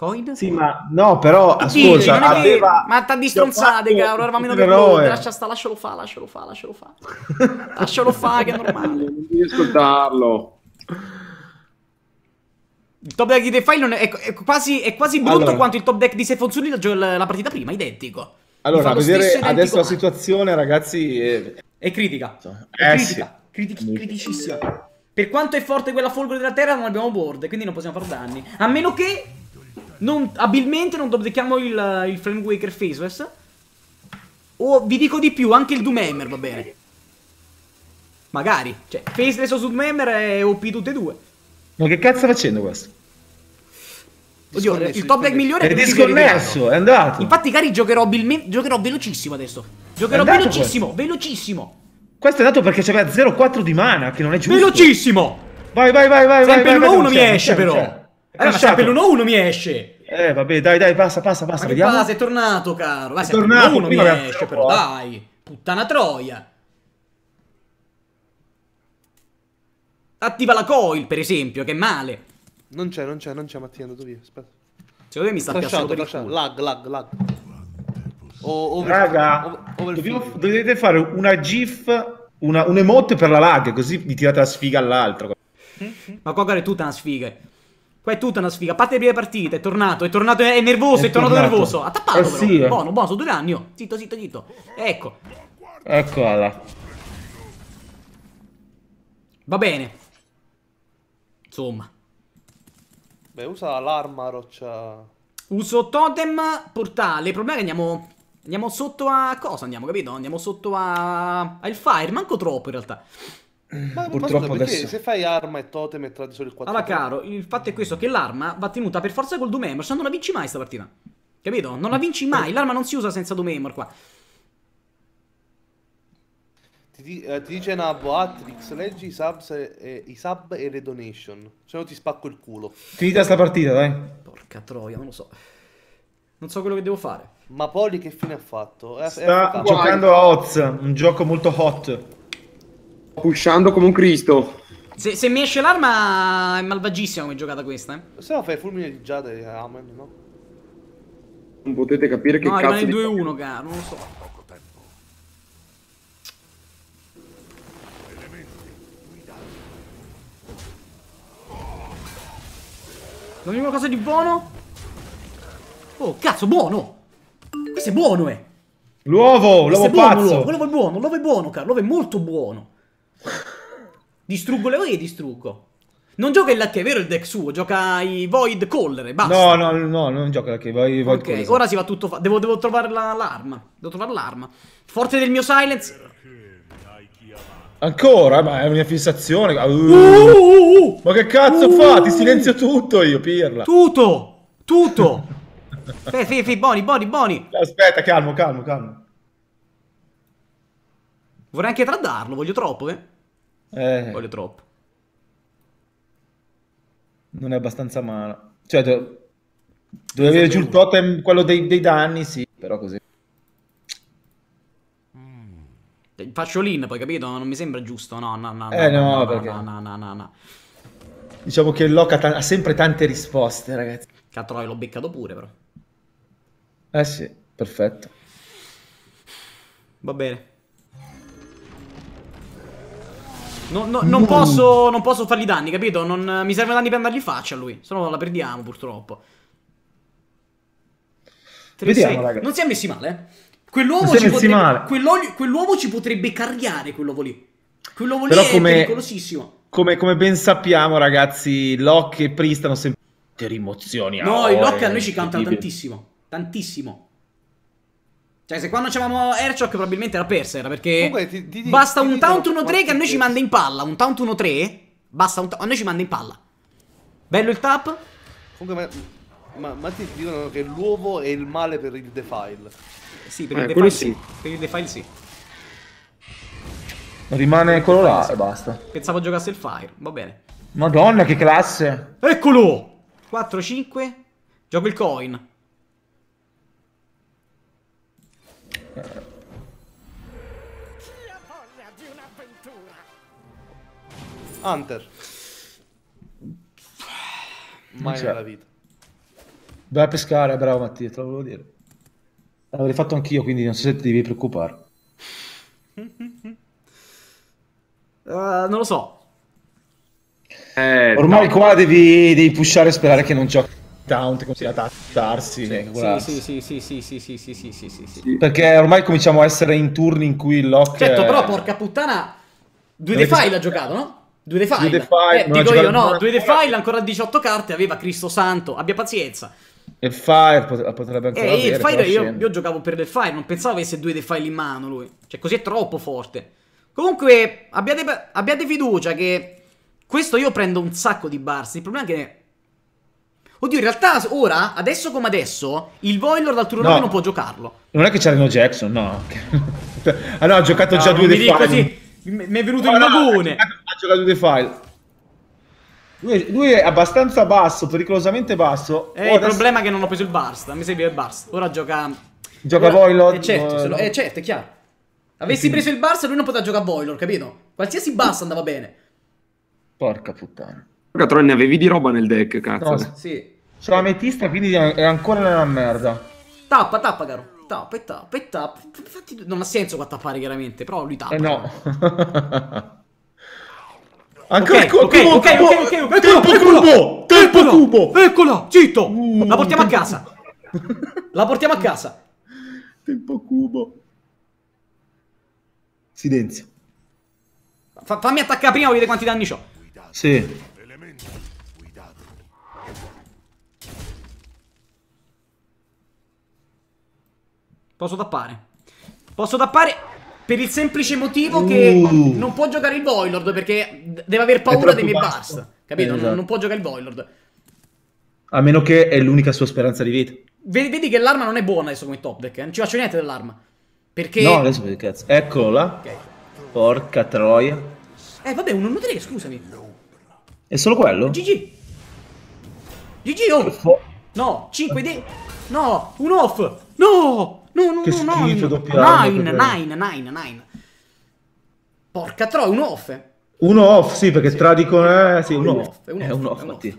Coin? Sì, ma no, però ascolta, Dici, aveva... che... ma t'ha distronzate, caro, eravamo in overload, lascia sta, lascialo fa, lascialo fa, lascialo fa. lascialo fa che è normale. Non devi ascoltarlo. Il top deck di Defile non è, ecco, è, quasi, è quasi brutto allora. quanto il top deck di Sefonzuni cioè la, la partita prima, identico. Allora, a vedere adesso la situazione, ragazzi, è, è critica. Eh, è eh, critica. Sì. Critic- criticissima. Per quanto è forte quella folgore della terra, non abbiamo board, quindi non possiamo far danni. A meno che non, abilmente non duplichiamo il, il Flame Waker Faceless. O vi dico di più, anche il Doom Doomhammer va bene. Magari. Cioè, Faceless o Doomhammer è OP tutte e due. Ma che cazzo sta facendo questo? Oddio, disconnesso, il top deck migliore è, è disconnesso, è andato. Infatti, cari, giocherò, giocherò velocissimo adesso. Giocherò velocissimo, questo. velocissimo. Questo è dato perché c'aveva 0-4 di mana, che non è giusto. Velocissimo! Vai, vai, vai, vai. Sempre l'1-1 mi esce, però. Eh, ma sempre l'1-1 mi esce. Eh, vabbè, dai, dai, passa, passa, passa. Ma vediamo. Passa, è tornato, caro. Vai, è tornato, l'1 mi ragazzi, esce, però, dai. Puttana troia. Attiva la coil, per esempio, che male. Non c'è, non c'è, non c'è Mattia, andato via. Aspetta. Secondo me mi sta piacendo Lag, lag, lag. O, over, Raga, over dobbiamo, dovete fare una gif, una, un emote per la lag, così vi tirate la sfiga all'altro. Ma qua guarda è tutta una sfiga. Qua è tutta una sfiga. parte le prime partite, è tornato, è tornato, è nervoso, è, è tornato nervoso. Ha tappato eh, Sì, eh. Buono, buono, sono due danni. Oh. Zitto, zitto, zitto. Ecco. Eccola. Va bene. Insomma. Beh, usa l'arma roccia. Uso totem portale. Il problema è che andiamo... Andiamo sotto a... Cosa andiamo, capito? Andiamo sotto a... il fire. Manco troppo, in realtà. Ma purtroppo ma scusa, adesso... se fai arma e totem e tratti solo il 4 Allora caro, il fatto è questo che l'arma va tenuta per forza col Doom Hammer, se cioè non la vinci mai sta partita. Capito? Non la vinci mai, l'arma non si usa senza Doom Hammer qua. Ti, eh, ti dice Nabo Atrix, leggi i, subs, eh, i sub e le donation, se no ti spacco il culo. Finita sta partita, dai. Porca troia, non lo so. Non so quello che devo fare. Ma Poli che fine ha fatto? Eh, è, sta è giocando a Oz, un gioco molto hot. Pushando come un Cristo. Se, se mi esce l'arma è malvagissima come giocata questa, eh. Se no fai fulmine di Jade e Amen, no? Non potete capire che no, cazzo di... No, 2-1, cara, non lo so. Non Dammi qualcosa di buono? Oh, cazzo, buono! Questo è buono, eh! L'uovo, l'uovo pazzo! L'uovo è buono, l'uovo è buono, caro, l'uovo è molto buono. Distruggo le ore e distruggo. Non gioca il latte, è vero il deck suo, gioca i Void Caller basta. No, no, no, non gioca il latte, i Void okay, Caller. Ok, ora si va tutto fa... Devo, devo trovare l'arma. Devo trovare l'arma. Forte del mio silence... Ancora? Ma è una fissazione. Ah, uh. Uh, uh, uh, uh, ma che cazzo uh. fa? Ti silenzio tutto io, pirla. Tutto! Tutto! fì, fì, fì, buoni, buoni, buoni. Aspetta, calmo, calmo, calmo. Vorrei anche tradarlo, voglio troppo, eh. Eh. Voglio troppo. Non è abbastanza male. Cioè, do... dovevi avere giù il totem, quello dei, dei, danni, sì, però così. Mm. Faccio l'in, poi capito? Non mi sembra giusto, no, no, no. Eh no, no, perché... no, no, no, no, no. Diciamo che Loca ha sempre tante risposte, ragazzi. Catroi l'ho beccato pure, però. Eh sì, perfetto. Va bene. No, no, non, posso, non, posso, fargli danni, capito? Non, mi servono danni per andargli in faccia a lui. Se no la perdiamo, purtroppo. 3, Vediamo, Non si è messi male. Eh. Quell'uomo ci, potrebbe... quell ci, potrebbe carriare, quell'uovo lì. Quell'uovo lì è pericolosissimo. Come, come, ben sappiamo, ragazzi, Locke e Pri stanno sempre... Rimozioni. No, i Locke a noi ci cantano tantissimo. Tantissimo. Cioè, se quando c'avevamo Airchock, probabilmente era persa, era perché Comunque, ti, ti, basta ti, un taunt 1-3 che a noi ci manda in palla. Un taunt 1-3, basta un taunt. a noi ci manda in palla. Bello il tap. Comunque, ma, ma, ma ti dicono che l'uovo è il male per il defile. Sì, per eh, il defile sì. sì. Per il defile sì. Rimane quello là e basta. Pensavo giocasse il fire, va bene. Madonna, che classe. Eccolo! 4-5. Gioco il coin. Chi ha voglia di un'avventura? Hunter. Mai cioè. nella vita. Vai a pescare, bravo Mattia, te lo volevo dire. L'avrei fatto anch'io, quindi non so se ti devi preoccupare. Uh, non lo so. Eh, Ormai no. qua devi, devi pushare e sperare che non giochi. Count considerata darsi sì, sì, sì, sì, sì, sì, sì, sì, sì, sì, Perché ormai cominciamo a essere in turni in cui il lock Certo, è... però porca puttana Due defile file ha giocato, no? Due defile Due eh, dico io no, due dei ancora 18 carte aveva Cristo Santo, abbia pazienza. E Fire potrebbe ancora eh, avere. Fire io, io, giocavo per The Fire, non pensavo avesse due defile in mano lui. Cioè così è troppo forte. Comunque abbiate, abbiate fiducia che questo io prendo un sacco di bars. Il problema è che Oddio, in realtà ora, adesso come adesso, il Voilor dal turno no. non può giocarlo. Non è che c'è Reno Jackson, no. ah no, ha giocato no, già due defile. file. Mi è venuto no, il no, magone. ha giocato due defile. Lui, lui, è abbastanza basso, pericolosamente basso. Eh, oh, il problema è che non ho preso il Barst. Mi serve il Barst. Ora gioca. Gioca ora... Voilor. Eh, certo, Lo... Eh, certo, è chiaro. Avessi preso il Barst, lui non poteva giocare Voilor, capito? Qualsiasi Barst andava bene. Porca puttana. Però ne avevi di roba nel deck, cazzo. No, sì. C'è la metista, quindi è ancora una merda. Tappa, tappa, caro. Tappa tappa tappa. Infatti non ha senso qua tappare chiaramente, però lui tappa. Eh no. ancora okay, okay, cubo, okay, cubo, ok, ok, ok, tempo eccola, cubo, tempo eccola, cubo. Eccola, zitto. Uh, la portiamo a casa. la portiamo a casa. Tempo cubo. Silenzio. Fa, fammi attaccare prima, vedete quanti danni ho. Sì. Posso tappare. Posso tappare per il semplice motivo uh. che non può giocare il Voilord perché deve aver paura dei miei burst. Capito? esatto. non, non, può giocare il Voilord. A meno che è l'unica sua speranza di vita. Vedi, vedi che l'arma non è buona adesso come top deck. Eh? Non ci faccio niente dell'arma. Perché... No, adesso vedi cazzo. Eccolo là. Okay. Porca troia. Eh, vabbè, un 1-3, scusami. È solo quello? GG. GG, oh. No, 5 di... No, un off. No. No, no, che no, schifo, no, doppia nine, nine, nine, nine. Porca troia, un off. Uno off, sì, perché sì. tradico... Eh, sì, un, un off. off. È eh, un off, un off.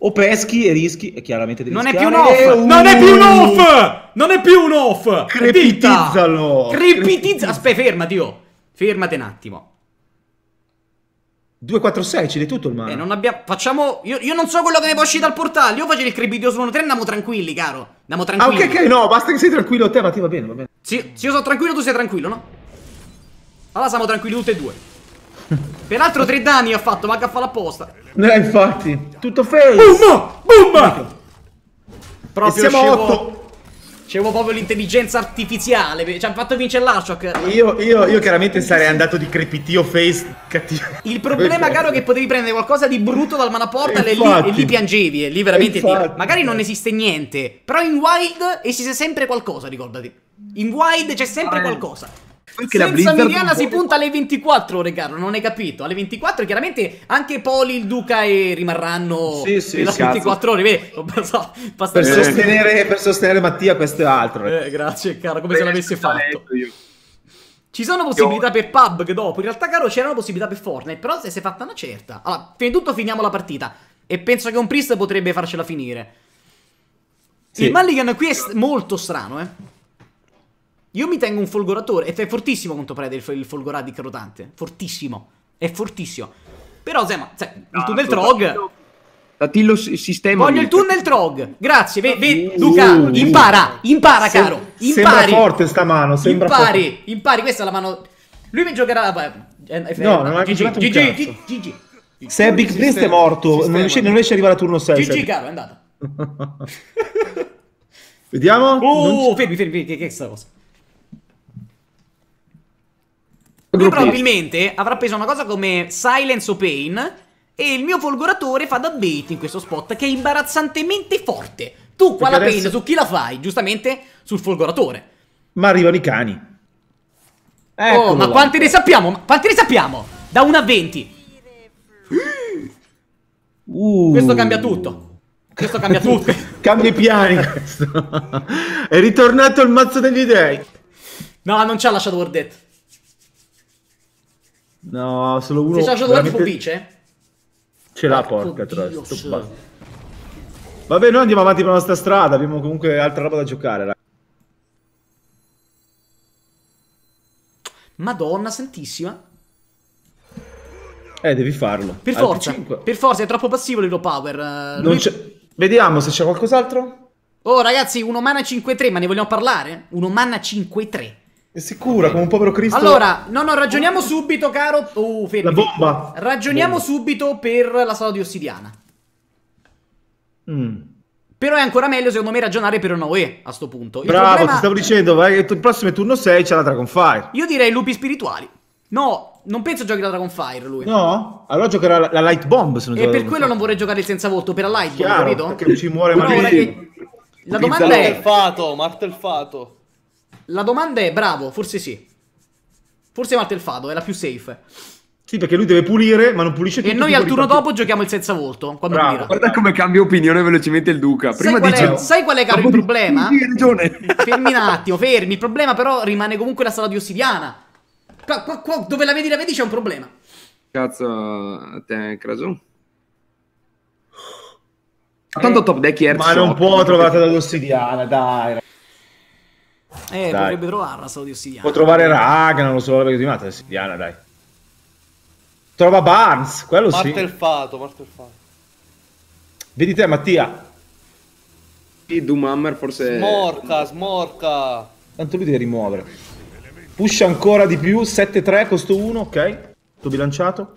O peschi e rischi, e chiaramente devi non È più un eh, off. Non è più un off! Non è più un off! Crepitizzalo! Crepitizza! Aspetta, fermati, oh. Fermati un attimo. 246 ci dai tutto il mano. Eh, non abbiamo. Facciamo. Io, io, non so quello che ne può uscire dal portale. Io faccio il cribidioso 1-3 andiamo tranquilli, caro. Andiamo ah, tranquilli. Ah, ok, ok, no, basta che sei tranquillo, te, ma ti va bene, va bene. Sì, sì, io sono tranquillo, tu sei tranquillo, no? Allora siamo tranquilli tutti e due. Peraltro tre danni ho fatto, manca a farlo apposta. Eh, infatti. Tutto fake. Boom! Boom! Proprio e siamo scemo... 8. C'avevo proprio l'intelligenza artificiale. Ci cioè, ha fatto vincere l'Ashok. Io, io, io chiaramente sarei andato di crepitio face cattivo. Il problema, caro, è che potevi prendere qualcosa di brutto dal manaporta e, lì, lì, piangevi. E eh, lì veramente. Ti... Magari non esiste niente. Però in wild esiste sempre qualcosa, ricordati. In wild c'è sempre qualcosa. Perché Senza Miriana si punta alle 24 ore, caro, non hai capito. Alle 24 chiaramente anche Poli, il Duca e rimarranno sì, sì, alle 24 ore. Beh, so, per, sostenere, per, sostenere, Mattia questo è altro. Eh, eh grazie, caro, come Beh, se l'avessi fatto. Io. Ci sono possibilità per pub che dopo. In realtà, caro, c'erano possibilità per Fortnite. Però se si è fatta una certa. Allora, prima di tutto finiamo la partita. E penso che un Priest potrebbe farcela finire. Sì. Il Mulligan qui è molto strano, eh. Io mi tengo un folgoratore. E è fortissimo contro Preda il, il folgorà di Crotante. Fortissimo. È fortissimo. Però, Zema, cioè, il tunnel ah, Trog. Datillo sistema. Voglio il tunnel Trog. Grazie. Ve, ve, uh, Luca, uh, uh, impara. Impara, se, caro. Impari. Sembra forte sta mano. Sembra impari. Forte. Impari. Questa è la mano. Lui mi giocherà. Beh, eh, no, non ha GG. GG. GG. Se è Big Prince è morto. Non riesce, non riesce ad arrivare a turno 6. GG, caro. È andata. Vediamo. Oh, fermi, fermi, Che, che è questa cosa? Lui probabilmente avrà preso una cosa come Silence o Pain e il mio folgoratore fa da bait in questo spot che è imbarazzantemente forte. Tu qua Perché la adesso... Pain su chi la fai? Giustamente sul folgoratore. Ma arrivano i cani. Oh, Eccolo oh, ma là. quante ne sappiamo? Ma quante ne sappiamo? Da 1 a 20. Uh. Questo cambia tutto. Questo cambia tutto. cambia i piani questo. è ritornato il mazzo degli dei. No, non ci ha lasciato Wordette. No, solo uno. Se c'è veramente... tipo bice? Ce l'ha, ah, porca troia. Vabbè, noi andiamo avanti per la nostra strada. Abbiamo comunque altra roba da giocare. Ragazzi. Madonna santissima. Eh, devi farlo. Per Al forza. 5 Per forza, è troppo passivo l'Hero Power. Eh, Lui... Vediamo se c'è qualcos'altro. Oh, ragazzi, un mana 5-3, ma ne vogliamo parlare? Un mana 5-3. È sicura, come un povero Cristo. Allora, no, no, ragioniamo subito, caro. Uh, fermi. La bomba. Ragioniamo bomba. subito per la sala di ossidiana. Mm. Però è ancora meglio, secondo me, ragionare per una OE eh, a sto punto. Il Bravo, problema... ti stavo dicendo, vai, il prossimo turno 6 c'è la Dragonfire. Io direi lupi spirituali. No, non penso giochi la Dragonfire lui. No? Allora giocherà la, la Light Bomb. Se non e per quello non vorrei giocare il senza volto, per la Light Bomb, capito? Perché ci muore no, La domanda Pizzano. è... Martel Fato. La domanda è, bravo, forse sì. Forse Malte il Fado, è la più safe. Sì, perché lui deve pulire, ma non pulisce tutto. E noi al turno riparti... dopo giochiamo il senza volto. Bravo, guarda come cambia opinione velocemente il Duca. Prima sai, qual dice... è, sai qual è caro il problema? fermi un attimo, fermi. Il problema però rimane comunque la sala di ossidiana. Qua, qua, qua, dove la vedi, la vedi c'è un problema. Cazzo, a te, Craso. Tanto top deck è Ma non può trovare la d'ossidiana, dai. Eh, dai. potrebbe trovarla la di ossidiana. Può trovare Raga, non lo so, perché ti mata ossidiana, dai. Trova Barnes, quello Martelfato, sì. Martelfato, martelfato. Vedi te, Mattia. Sì, Doomhammer forse... Smorca, smorca. Tanto lui deve rimuovere. Push ancora di più, 7-3, costo 1, ok. Tutto bilanciato.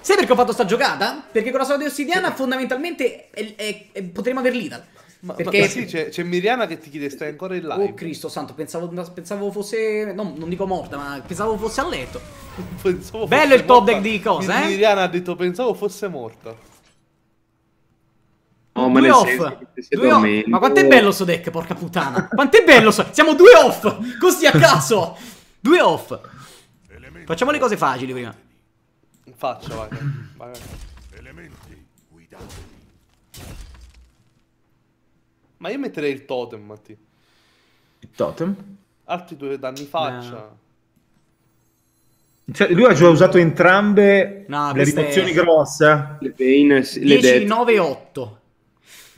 Sai perché ho fatto sta giocata? Perché con la sola di ossidiana sì. fondamentalmente è, è, è, potremmo aver l'Ital. Ma, perché... Ma sì, c'è, c'è, Miriana che ti chiede stai ancora in oh, live. Oh Cristo santo, pensavo, pensavo fosse... No, non dico morta, ma pensavo fosse a letto. pensavo Bello il top deck di cosa, eh? Miriana ha detto pensavo fosse morta. Oh, due off. Due off. Ma quanto è bello sto deck, porca puttana. quanto è bello. So... Siamo due off. Così a caso. due off. Facciamo le cose facili prima. Faccio, vai. vai. Elementi guidati. Ma io metterei il totem, Matti. Il totem? Altri due danni faccia. No. Cioè, lui ha già usato entrambe no, le rimozioni è... grosse. Le pain, le 10, 9, 8.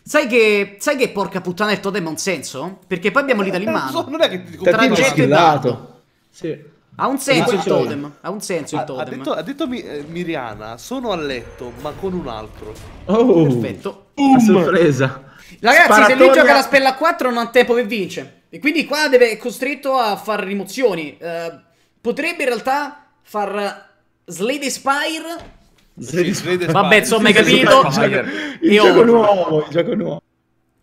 Sai che, sai che porca puttana il totem ha un senso? Perché poi abbiamo eh, l'Italia in mano. Non è che ti tragetto e dato. Sì. Ha un senso il totem. Ha un senso il totem. Ha, detto, ha detto eh, Miriana, sono a letto, ma con un altro. Oh, perfetto. Um. A sorpresa. Ragazzi, se lui gioca la spella a 4 non ha tempo per vince. E quindi qua deve, è costretto a fare rimozioni. Eh, potrebbe in realtà far Slade Spire. Slade, Slade Vabbè, insomma, hai capito? Il, Io... gioco nuovo, il gioco nuovo.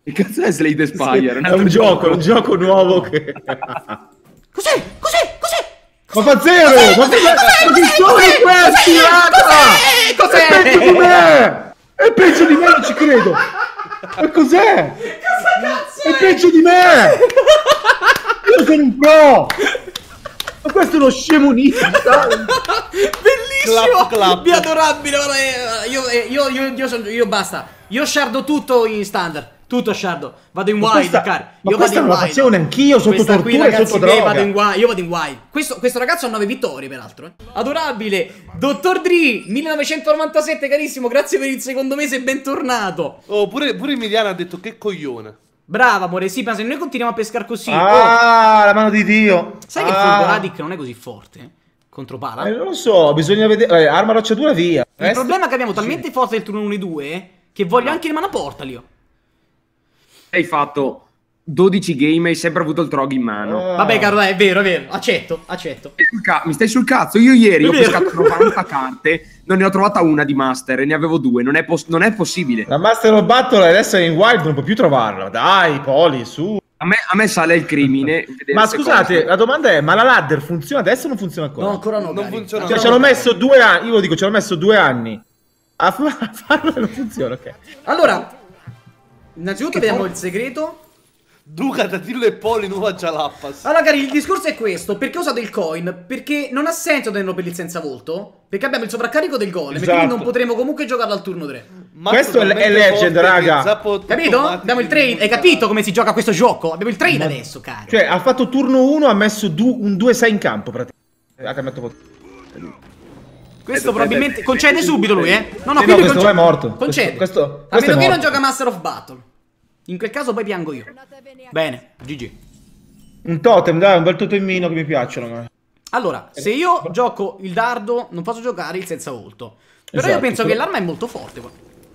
Che cazzo è Slade Spire? È un gioco, un gioco nuovo che... Cos'è? Cos'è? Cos'è? Ma fa zero! Ma chi sono questi? Cos'è? Cos'è? Cos'è? È peggio di me! È peggio di me, non ci credo! Ma cos'è? Cosa cazzo è? È peggio di me! Io sono un pro! Ma questo è uno scemo Bellissimo! Clap, clap. Mi adorabile! Io, io, io, io, io, io basta! Io shardo tutto in standard. Tutto shardo. Vado in wild, questa, cari. Ma io questa vado in è una wild. anch'io sotto questa tortura qui, ragazzi, sotto droga. Vado in wild. Io vado in wild. Questo, questo ragazzo ha 9 vittorie, peraltro. Eh. Adorabile. Dottor Dri, 1997, carissimo. Grazie per il secondo mese e bentornato. Oh, pure, pure Emiliano ha detto che coglione. Brava, amore, sì, ma se noi continuiamo a pescare così... Ah, oh, la mano di Dio! Sai ah. che Fulgoradic non è così forte? Eh? contro Pala? Eh, non lo so, bisogna vedere. Eh, arma rocciatura, via. Il Resta... Eh? problema è che abbiamo talmente sì. forza il turno 1 e 2 che voglio ah. anche il mana porta hai fatto 12 game e hai sempre avuto il trog in mano. Uh... Vabbè, caro, è vero, è vero. Accetto, accetto. Mi stai sul cazzo? Io ieri ho pescato 90 carte, non ne ho trovata una di master e ne avevo due. Non è, non è possibile. La master of battle adesso è in wild, non può più trovarla. Dai, Poli, su. A me, a me, sale il crimine. ma scusate, cose. la domanda è: ma la ladder funziona adesso o non funziona ancora? No, ancora no. Non funziona. Cioè, ce l'ho messo due anni. Io lo dico, ce l'ho messo due anni. A farlo non funziona, ok. Allora, Innanzitutto che vediamo il segreto. Duca da Tillo e Poli nuova Jalappas. Allora, cari, il discorso è questo: perché ho usato il coin? Perché non ha senso tenerlo per il senza volto. Perché abbiamo il sovraccarico del golem. Esatto. E quindi esatto. non potremo comunque giocarlo al turno 3. Ma questo è, è legend, raga. Capito? Abbiamo il trade. Hai capito come si gioca questo gioco? Abbiamo il trade Ma... adesso, caro. Cioè, ha fatto turno 1, ha messo du un 2-6 in campo. Praticamente. Ha cambiato. Questo probabilmente... Concede subito lui, eh? No, no, sì, no questo qua è morto. Concede. Questo, questo, questo a meno che non gioca Master of Battle. In quel caso poi piango io. Bene, GG. Un totem, dai, un bel totemino che mi piacciono. Ma... Allora, se io gioco il dardo, non posso giocare il senza volto. Però esatto, io penso però... che l'arma è molto forte.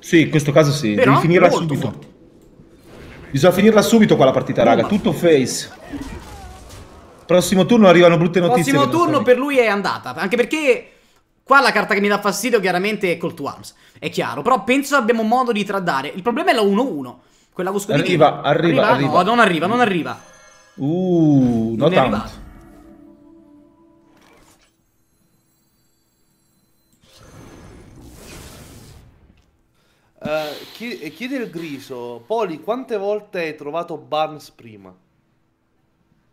Sì, in questo caso sì. Però Devi finirla subito. Forte. Bisogna finirla subito qua la partita, raga. Tutto face. Prossimo turno arrivano brutte notizie. Prossimo turno per lui è andata. Anche perché Qua la carta che mi dà fastidio chiaramente è Call to Arms, è chiaro, però penso abbiamo modo di traddare. Il problema è la 1-1, quella Arriva, arriva, arriva. arriva. No, non arriva, non arriva. Uh, non no tanto. Arrivato. Uh, eh, chiede il griso, Poli, quante volte hai trovato Barnes prima?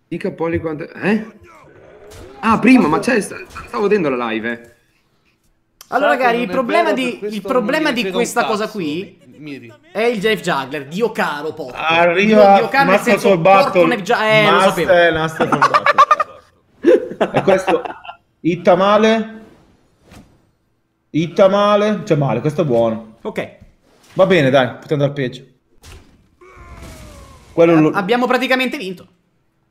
Dica Poli quante... Eh? Ah, prima, ma c'è... Stavo vedendo la live, eh. Allora, ragazzi, il problema di, il problema di questa cosa qui Miri. è il Jeff Juggler. Dio caro, porco. Arriva Dio caro nel senso, porco ne... Eh, Mas- lo sapevo. Eh, Master E questo... Ittamale? Ittamale? Cioè, male, questo è buono. Ok. Va bene, dai, potete andare peggio. Quello eh, lo... Abbiamo praticamente vinto.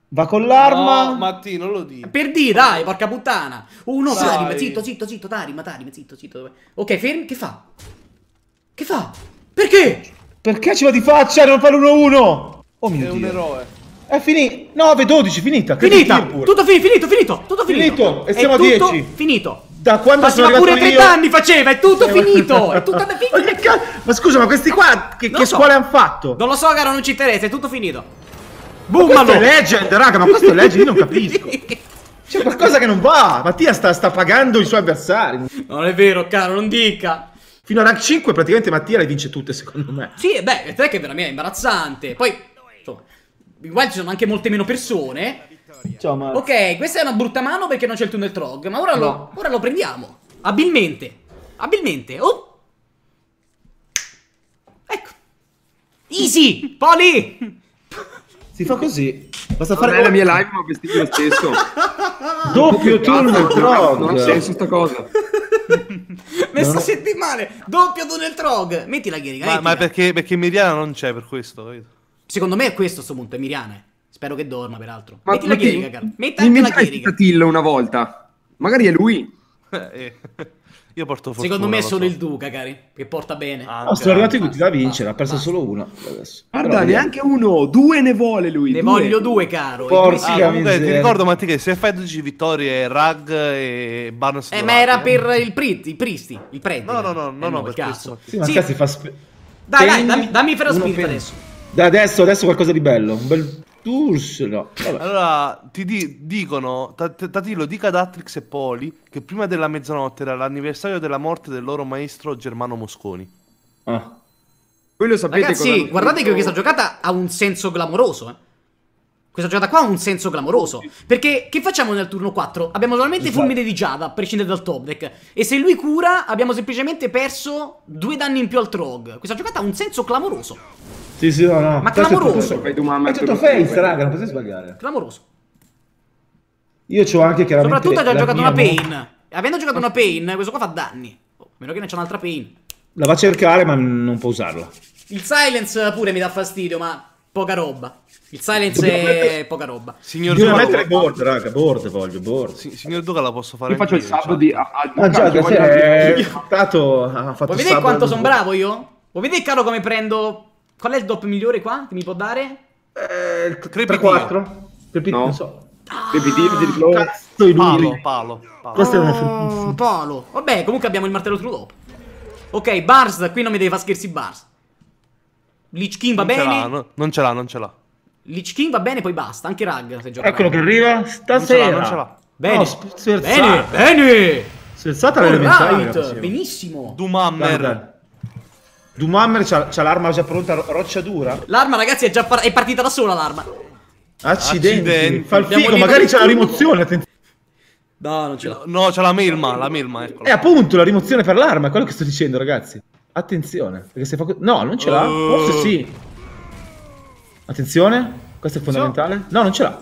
Va con l'arma. No, Matti, non lo dico. Per di, dai, porca puttana. Uno, dai. Tarim, zitto, zitto, zitto, Tarim, Tarim, zitto, zitto. Ok, fermi, che fa? Che fa? Perché? Perché ce va di faccia e non fa l'1-1? Oh mio È Dio. È un eroe. È finito. 9-12, finita. Finita. Tutto finito, finito, finito. Tutto finito. finito. E siamo a 10. finito. Da quando Faceva sono pure 30 io... anni faceva, è tutto finito. è tutto finito. ma, ma scusa, ma questi qua che, non che so. scuole hanno fatto? Non lo so, caro, non ci interessa, è tutto finito. Boom, ma questo è legend, raga, ma questo è legend, io non capisco. C'è qualcosa che non va. Mattia sta, sta, pagando i suoi avversari. Non è vero, caro, non dica. Fino a rank 5 praticamente Mattia le vince tutte, secondo me. Sì, beh, il track è veramente imbarazzante. Poi, insomma, igual ci sono anche molte meno persone. Ciao, Mar. Ok, questa è una brutta mano perché non c'è il tunnel trog, ma ora, no. lo, ora lo prendiamo. Abilmente. Abilmente. Oh! Ecco. Easy! Poli! Si fa così. Basta fare. la mia live, ma vestito lo stesso. doppio Donald Trog. Non ha senso cioè. sta cosa. sto no. male. Doppio Donald Trog. Mettila, Gheriga. ghiriga. ma perché, perché, Miriana non c'è per questo? Vedo. Secondo me è questo a sto punto, è Miriana. Spero che dorma, peraltro. Ma, metti la Gheriga, Carlo. Metti anche la Gheriga. Tillo una volta. Magari è lui. eh. Io porto fortuna. Secondo me è solo so. il Duca, cari, che porta bene. Ah, no, ah, sono arrivati tutti da vincere, ha perso basta. solo uno. Adesso. Guarda, Però neanche uno, due ne vuole lui. Ne due. voglio due, caro. Porca ah, comunque, ti ricordo, Matti, che se fai 12 vittorie, Rag e Barnes... Eh, ma era eh. per il Prit, i Pristi, il Predi. No, no, no, no, eh, no, per cazzo. Sì, ma sì. si fa... Dai, dai, dammi, dammi Ferro Spirit adesso. Da adesso, adesso qualcosa di bello. Un bel Tours, no. Vabbè. Allora, ti di- dicono, Tatilo, dica ad Atrix e Poli che prima della mezzanotte era l'anniversario della morte del loro maestro Germano Mosconi. Ah. Quello sapete Ragazzi, cosa... guardate che questa giocata ha un senso clamoroso, eh. Questa giocata qua ha un senso clamoroso. Perché che facciamo nel turno 4? Abbiamo solamente esatto. fulmine di Giada, a prescindere dal top deck. E se lui cura, abbiamo semplicemente perso due danni in più al Trog. Questa giocata ha un senso clamoroso. Sì, sì, no, no. Ma Questo clamoroso. È tutto, tutto, tutto face, raga, non potete sbagliare. Clamoroso. Io c'ho anche chiaramente... Soprattutto che ha giocato una pain. Avendo giocato una pain, questo qua fa danni. Oh, meno che ne c'è un'altra pain. La va a cercare, ma non può usarla. Il silence pure mi dà fastidio, ma poca roba. Il silence Dobbiamo è mettere... poca roba. Signor Dobbiamo Duca, mettere board, raga, board voglio, board. Si, signor Duca la posso fare. Io faccio io, il sub esatto. di... Ma ah, già, cioè, è... Eh, Tato ha fatto Vuoi vedere quanto sono bravo io? Vuoi vedere, caro, come prendo Qual è il DOP migliore qua che mi può dare? Eh, 3-4. No. Non so. Ah, Pepitino, cazzo, palo, palo, palo. Questo oh, è palo. Vabbè, comunque abbiamo il martello true DOP. Ok, Bars, qui non mi deve far scherzi Bars. Lich King va non bene. Ce non ce l'ha, non ce l'ha. Lich King va bene, poi basta. Anche Rag se gioca. Eccolo che arriva stasera. Non ce l'ha. Bene. No, bene, bene. Scherzata l'elementaria. Right. Benissimo. Dumammer. Dumhammer c'ha l'arma già pronta, roccia dura. L'arma, ragazzi, è già par è partita da sola l'arma. Accidenti. Accidenti. Fa il figo, magari c'ha la rimozione, attenzione. No, non ce l'ha. No, c'ha la Mirma, la melma, ecco. E eh, appunto, la rimozione per l'arma, è quello che sto dicendo, ragazzi. Attenzione, perché se fa... No, non ce l'ha? Uh. Forse sì. Attenzione, questo è fondamentale. No, non ce l'ha.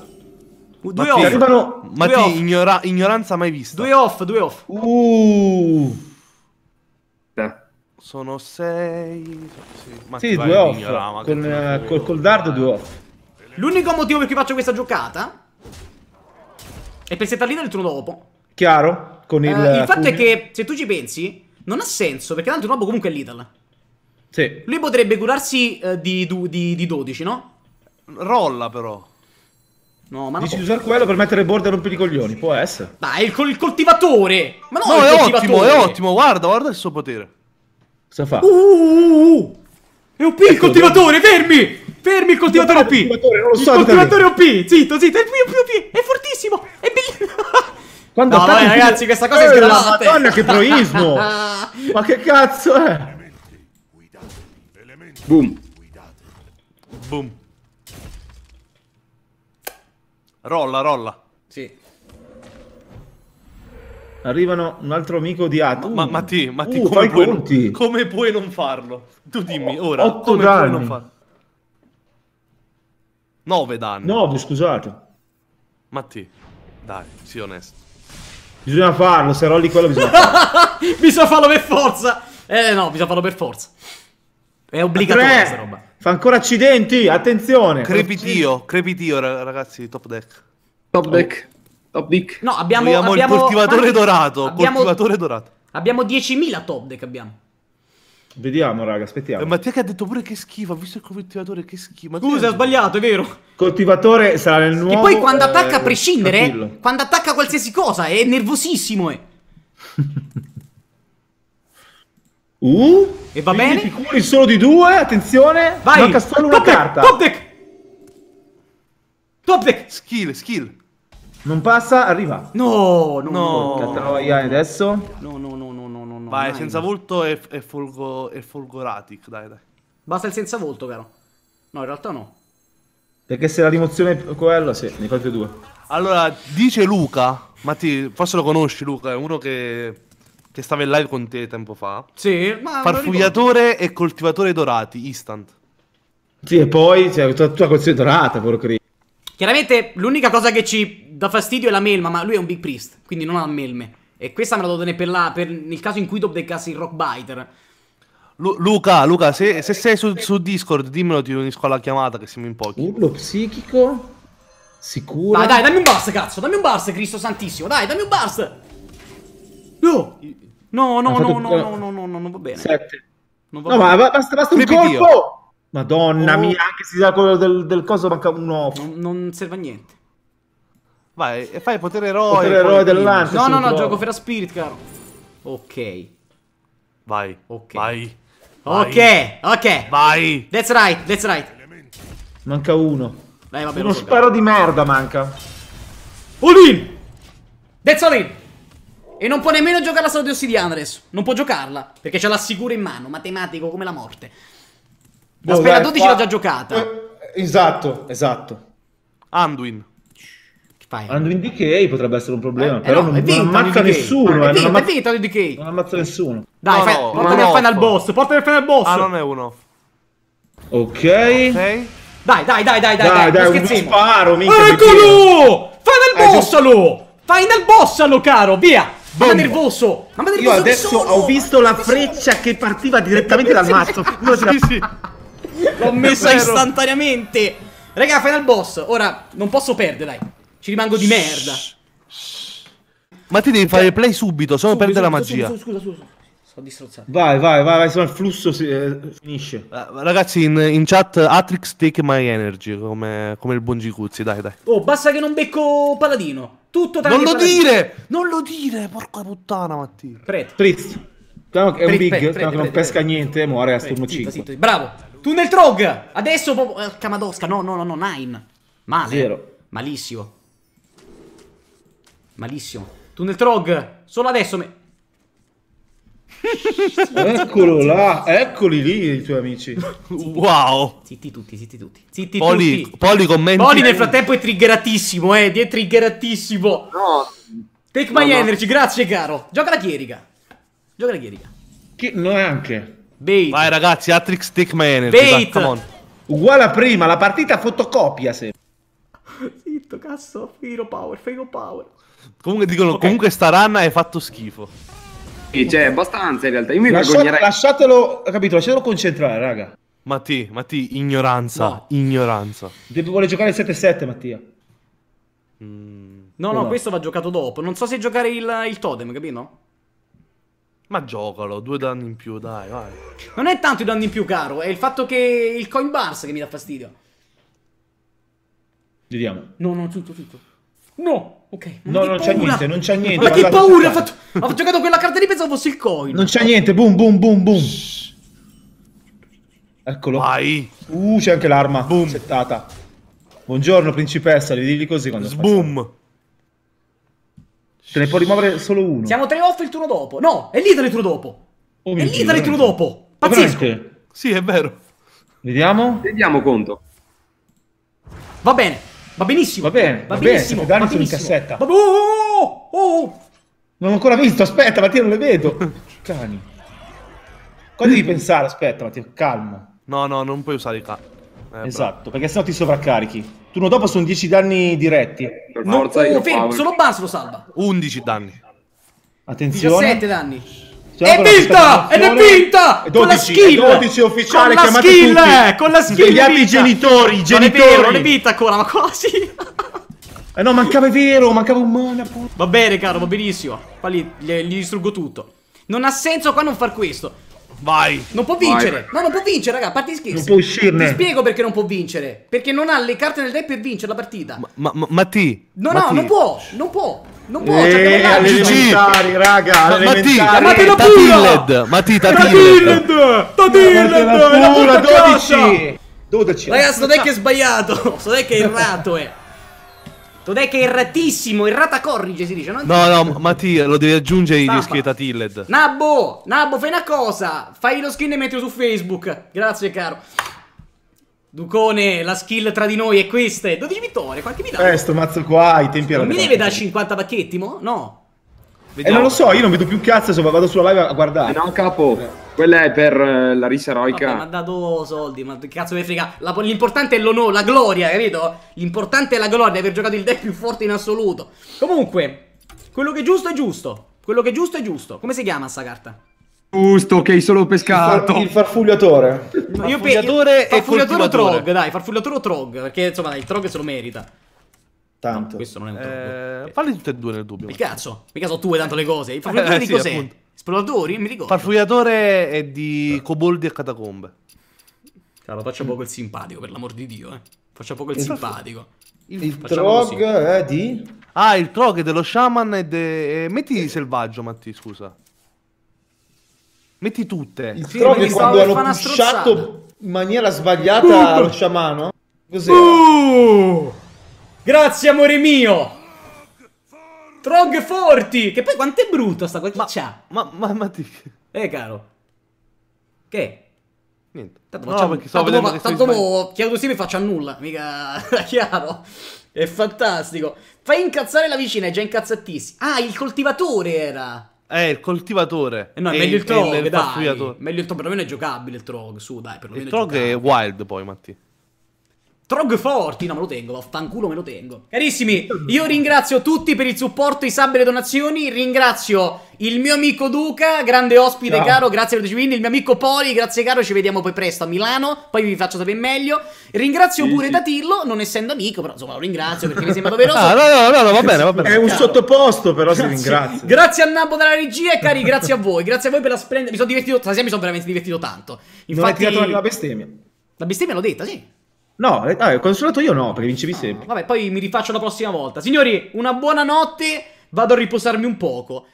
due Matti, off. Arrivano... Matti, Ignora ignoranza mai vista. Due off, due off. Uh. Sono 6. Sì, ma sì due off. Ignorava, con, eh, col, col dardo due off. L'unico motivo per cui faccio questa giocata è per settarlina il turno dopo. Chiaro? Con il. Eh, il fatto è che se tu ci pensi, non ha senso perché tanto il turno comunque è l'Ital. Sì. Lui potrebbe curarsi eh, di, di, di 12, no? Rolla però. No, ma Dici di usare quello per mettere board e rompere i coglioni, può essere. Dai, il, col il coltivatore! Ma no, no è, è coltivatore. ottimo, è ottimo, guarda, guarda il suo potere. Cosa fa? Uh, uh, uh, uh. È OP il ecco, coltivatore, fermi! Fermi il coltivatore OP! Il coltivatore OP! Zitto, zitto! È OP, È fortissimo! È bellissimo! Quando no, vabbè, ragazzi, questa cosa è eh, sgranata. Madonna, che proismo! Ma che cazzo è? Boom. Boom. Rolla, rolla arrivano un altro amico di Atom. Ma, ma ti, ma ti uh, come, puoi non, come, puoi non, farlo? Tu dimmi ora, 8 come danni. puoi non farlo? 9 danni. 9, scusate. Matti, dai, sii onesto. Bisogna farlo, se rolli quello bisogna farlo. bisogna farlo per forza. Eh no, bisogna farlo per forza. È obbligatorio questa roba. Fa ancora accidenti, attenzione. Crepitio, crepitio ragazzi, top deck. Top deck. Top deck. No, abbiamo, abbiamo, abbiamo il coltivatore quanti... dorato. Abbiamo, coltivatore dorato. Abbiamo 10.000 top deck abbiamo. Vediamo, raga, aspettiamo. Eh, Mattia che ha detto pure che schifo, ha visto il coltivatore, che schifo. Scusa, ha sbagliato, è vero. Coltivatore sarà nel nuovo... E poi quando eh, attacca, a prescindere, tranquillo. quando attacca qualsiasi cosa, è nervosissimo, eh. uh? E va bene? Sicuri solo di due, attenzione. Vai! Manca solo top una deck, carta. Top deck! Top deck! Skill, skill. Non passa, arriva. No, no, no. adesso. No, no, no, no, no, no. Vai, mai. senza volto e, e, folgo, e folgoratic, dai, dai. Basta il senza volto, caro. No, in realtà no. Perché se la rimozione è quella, sì, ne fate due. Allora, dice Luca, ma ti, forse lo conosci Luca, è uno che, che stava in live con te tempo fa. Sì, ma... Farfugliatore e coltivatore dorati, instant. Sì, e poi, cioè, tutta, tutta considerata, porco Chiaramente l'unica cosa che ci dà fastidio è la melma, ma lui è un big priest, quindi non ha melme. E questa me la devo tenere per là, per, nel caso in cui dopo decassi il rock biter. Lu- Luca, Luca, se, se sei su, su, Discord, dimmelo, ti unisco alla chiamata che siamo in pochi. Urlo psichico? Sicuro? Dai, dai, dammi un burst, cazzo, dammi un burst, Cristo Santissimo, dai, dammi un burst! Uh! No! No, no, no, no, no, no, no, no, non va bene. Sette. Non va no, bene. ma basta, basta un colpo! Madonna oh. mia, anche se sa quello del, del coso manca un uovo. Non, non serve a niente. Vai, e fai potere eroe. Potere eroe dell'ante. No, no, no, gioco Fera Spirit, caro. Ok. Vai. Ok. Vai. Ok, ok. Vai. That's right, that's right. Manca uno. Dai, vabbè, uno sparo di merda manca. All in. That's all in. E non può nemmeno giocare la sala di ossidiana adesso. Non può giocarla. Perché ce l'ha sicura in mano. Matematico come la morte. La oh, spera 12 l'ha già giocata. Eh, esatto, esatto. Anduin. Fine. in Decay potrebbe essere un problema, eh, però eh no, non, vinto, eh, non ammazza nessuno. Eh, vinto, non, ammazza, vinto, non ammazza nessuno. Dai, no, fai, no, portami al final boss, portami al final boss. Ah, non è uno. Ok. okay. Dai, dai, dai, dai, dai, dai, dai, dai sparo, minchia. Eccolo! Final eh, bossalo! Final bossalo, caro, via! Bombo. Ma nervoso! Ma nervoso Io adesso ho visto la freccia che partiva direttamente dal mazzo. Io sì, sì. L'ho messa istantaneamente. Raga, final boss. Ora non posso perdere, dai. Ci rimango di merda. Ma ti devi fare cioè, play subito, se no perdere la magia. Scusa, scusa, scusa. Sto distrozzato. Vai, vai, vai, vai, se il flusso si, eh, finisce. Eh, ragazzi, in, in, chat Atrix take my energy, come, come il buon Gicuzzi, dai, dai. Oh, basta che non becco Paladino. Tutto tranne Non lo paladino. dire! Non lo dire, porca puttana, Mattia. Prete. Trist. No, diciamo è un big, prete, diciamo prete, no, non pesca niente e muore a turno 5. Zitto, zitto. Bravo. Tunnel Trog! Adesso... Camadosca, eh, no, no, no, no, Nine. Male. Zero. Malissimo. Malissimo. Tunnel Trog, solo adesso me... Eccolo là, eccoli lì i tuoi amici. Wow. Zitti tutti, zitti tutti. Zitti Poli, tutti. Poli commenti. Poli nel frattempo è triggeratissimo, eh, è triggeratissimo. No. Take my no, energy, grazie caro. Gioca la chierica. Gioca la chierica. Che anche. Bait. Vai ragazzi, Atrix take my energy. Bait. Dai, Uguale a prima, la partita fotocopia se. Zitto, cazzo, Firo Power, Firo Power. Comunque dicono, okay. comunque sta rana è fatto schifo. Sì, cioè, abbastanza in realtà. Io mi Lascia, vergognerei. Lasciatelo, capito, lasciatelo concentrare, raga. Matti, Matti, ignoranza, no. ignoranza. Devo vuole giocare il 7-7, Mattia. Mm, no, no, va. Esatto. questo va giocato dopo. Non so se giocare il, il totem, capito? Ma giocalo, due danni in più, dai, vai. Non è tanto i danni in più, caro, è il fatto che il coin bars che mi dà fastidio. Vediamo. No, no, tutto, tutto. No, ok. No, non c'è niente, non c'è niente. Ma che paura! Ha fatto... Ho giocato quella carta lì, pensavo fosse il coin. Non c'è niente, boom, boom, boom, boom. Eccolo. Vai. Uh, c'è anche l'arma. Boom. Settata. Buongiorno, principessa, devi dirgli così quando Boom. Te ne può rimuovere solo uno. Siamo tre off il turno dopo. No, è lì il turno dopo. Oh, è l'Italy il turno dopo. Pazzesco. Sì, è vero. Vediamo. Vediamo conto. Va bene. Va benissimo. Va bene, va, va benissimo. Bene, va benissimo. in cassetta. Va oh oh, oh, oh, oh. Non ho ancora visto, aspetta, Mattia, non le vedo. Cani. Cosa devi pensare? Aspetta, Mattia, calmo. No, no, non puoi usare i cani. Eh, esatto, perché sennò ti sovraccarichi. Turno dopo sono 10 danni diretti. non, forza, oh, fermo, solo Bas lo salva. 11 danni. Attenzione. 17 danni. È vinta! Ed è vinta! 12, con la skill! 12 eh, ufficiale, con la skill! Tutti. Con la skill! Svegliate i genitori, i genitori! Non è vinta ancora, ma quasi! eh no, mancava vero, mancava un mana. Va bene, caro, va benissimo. Qua li, li, li distruggo tutto. Non ha senso qua non far questo. Vai. Non può vincere. Vai. No, non può vincere, raga. A parte scherzi. Non può uscirne. Ti spiego perché non può vincere. Perché non ha le carte nel deck per vincere la partita. Ma, ma, ma ti. No, ma no, ti. non può. Non può. Non può cioè, eh, giocare elementari, raga. Ma, elementari. Ma ti la pura! Ma ti la La pura 12! 12. Ragazzi, non è che è sbagliato, non è che è errato, eh. Non è che è erratissimo, errata corrige si dice. Non... No, no, Mattia, lo devi aggiungere in scheda Tilled. Nabbo, Nabbo, fai una cosa. Fai lo skin e mettilo su Facebook. Grazie, caro. Ducone, la skill tra di noi è questa. 12 vittorie, quanti mi dai? Eh, sto mazzo qua, i tempi erano... Non mi deve dare 50 pacchetti, mo? No. Vediamo. Eh, non lo so, io non vedo più un cazzo, insomma, vado sulla live a guardare. Eh no, capo, quella è per eh, la risa eroica. Vabbè, ma ha dato soldi, ma che cazzo mi frega. l'importante è l'onore, la gloria, capito? L'importante è la gloria di aver giocato il deck più forte in assoluto. Comunque, quello che è giusto è giusto. Quello che è giusto è giusto. Come si chiama sta carta? Giusto, ok, solo pescato. Il, far, il farfugliatore. No, io farfugliatore, farfugliatore o trog, dai, farfugliatore o trog, perché insomma dai, il trog se lo merita. Tanto. No, questo non è un trog. Eh, eh. falli tutte e due nel dubbio. il cazzo, mica so tu e tanto le cose. Il eh, farfugliatore eh, di sì, cos'è? Appunto. Esploratori? Mi ricordo. Farfugliatore è di eh. Coboldi e Catacombe. Cavolo, faccia mm. poco il simpatico, per l'amor di Dio, eh. Faccia poco il, il simpatico. Il, il trog è di... Ah, il trog è dello shaman e de... Metti eh. selvaggio, Matti, scusa. Metti tutte. Il sì, trovo che quando hanno pushato in maniera sbagliata uh! lo sciamano. Così. Uh! Grazie amore mio! Trog forti! Che poi quanto è brutto sta cosa? ma, c'ha? Ma, ma, ma ti... Eh caro. Che? Niente. Tanto no, facciamo, tanto, mo, tanto mo chiedo sì mi faccio a nulla, mica chiaro. È fantastico. Fai incazzare la vicina, è già incazzatissima. Ah, il coltivatore era. È il coltivatore. Eh no, è, meglio il, il Trog, dai. Meglio il Trog, perlomeno è giocabile il Trog, su, dai, perlomeno Il Trog è, è wild poi, Matti. Trog forti, no me lo tengo, vaffanculo me lo tengo Carissimi, io ringrazio tutti per il supporto, i sub e le donazioni Ringrazio il mio amico Duca, grande ospite Ciao. caro, grazie per 10 Il mio amico Poli, grazie caro, ci vediamo poi presto a Milano Poi vi faccio sapere meglio Ringrazio sì, pure sì. Datillo, non essendo amico, però insomma lo ringrazio perché mi sembra doveroso ah, No, no, no, no, va bene, va bene È un caro. sottoposto però grazie. si ringrazia Grazie a Nabbo dalla regia e cari, grazie a voi Grazie a voi per la splendida, mi sono divertito, stasera mi sono veramente divertito tanto Infatti... Non hai tirato la bestemmia La bestemmia l'ho detta, sì No, eh, consolato io no, perché vincevi sempre. Vabbè, poi mi rifaccio la prossima volta. Signori, una buona notte, vado a riposarmi un poco.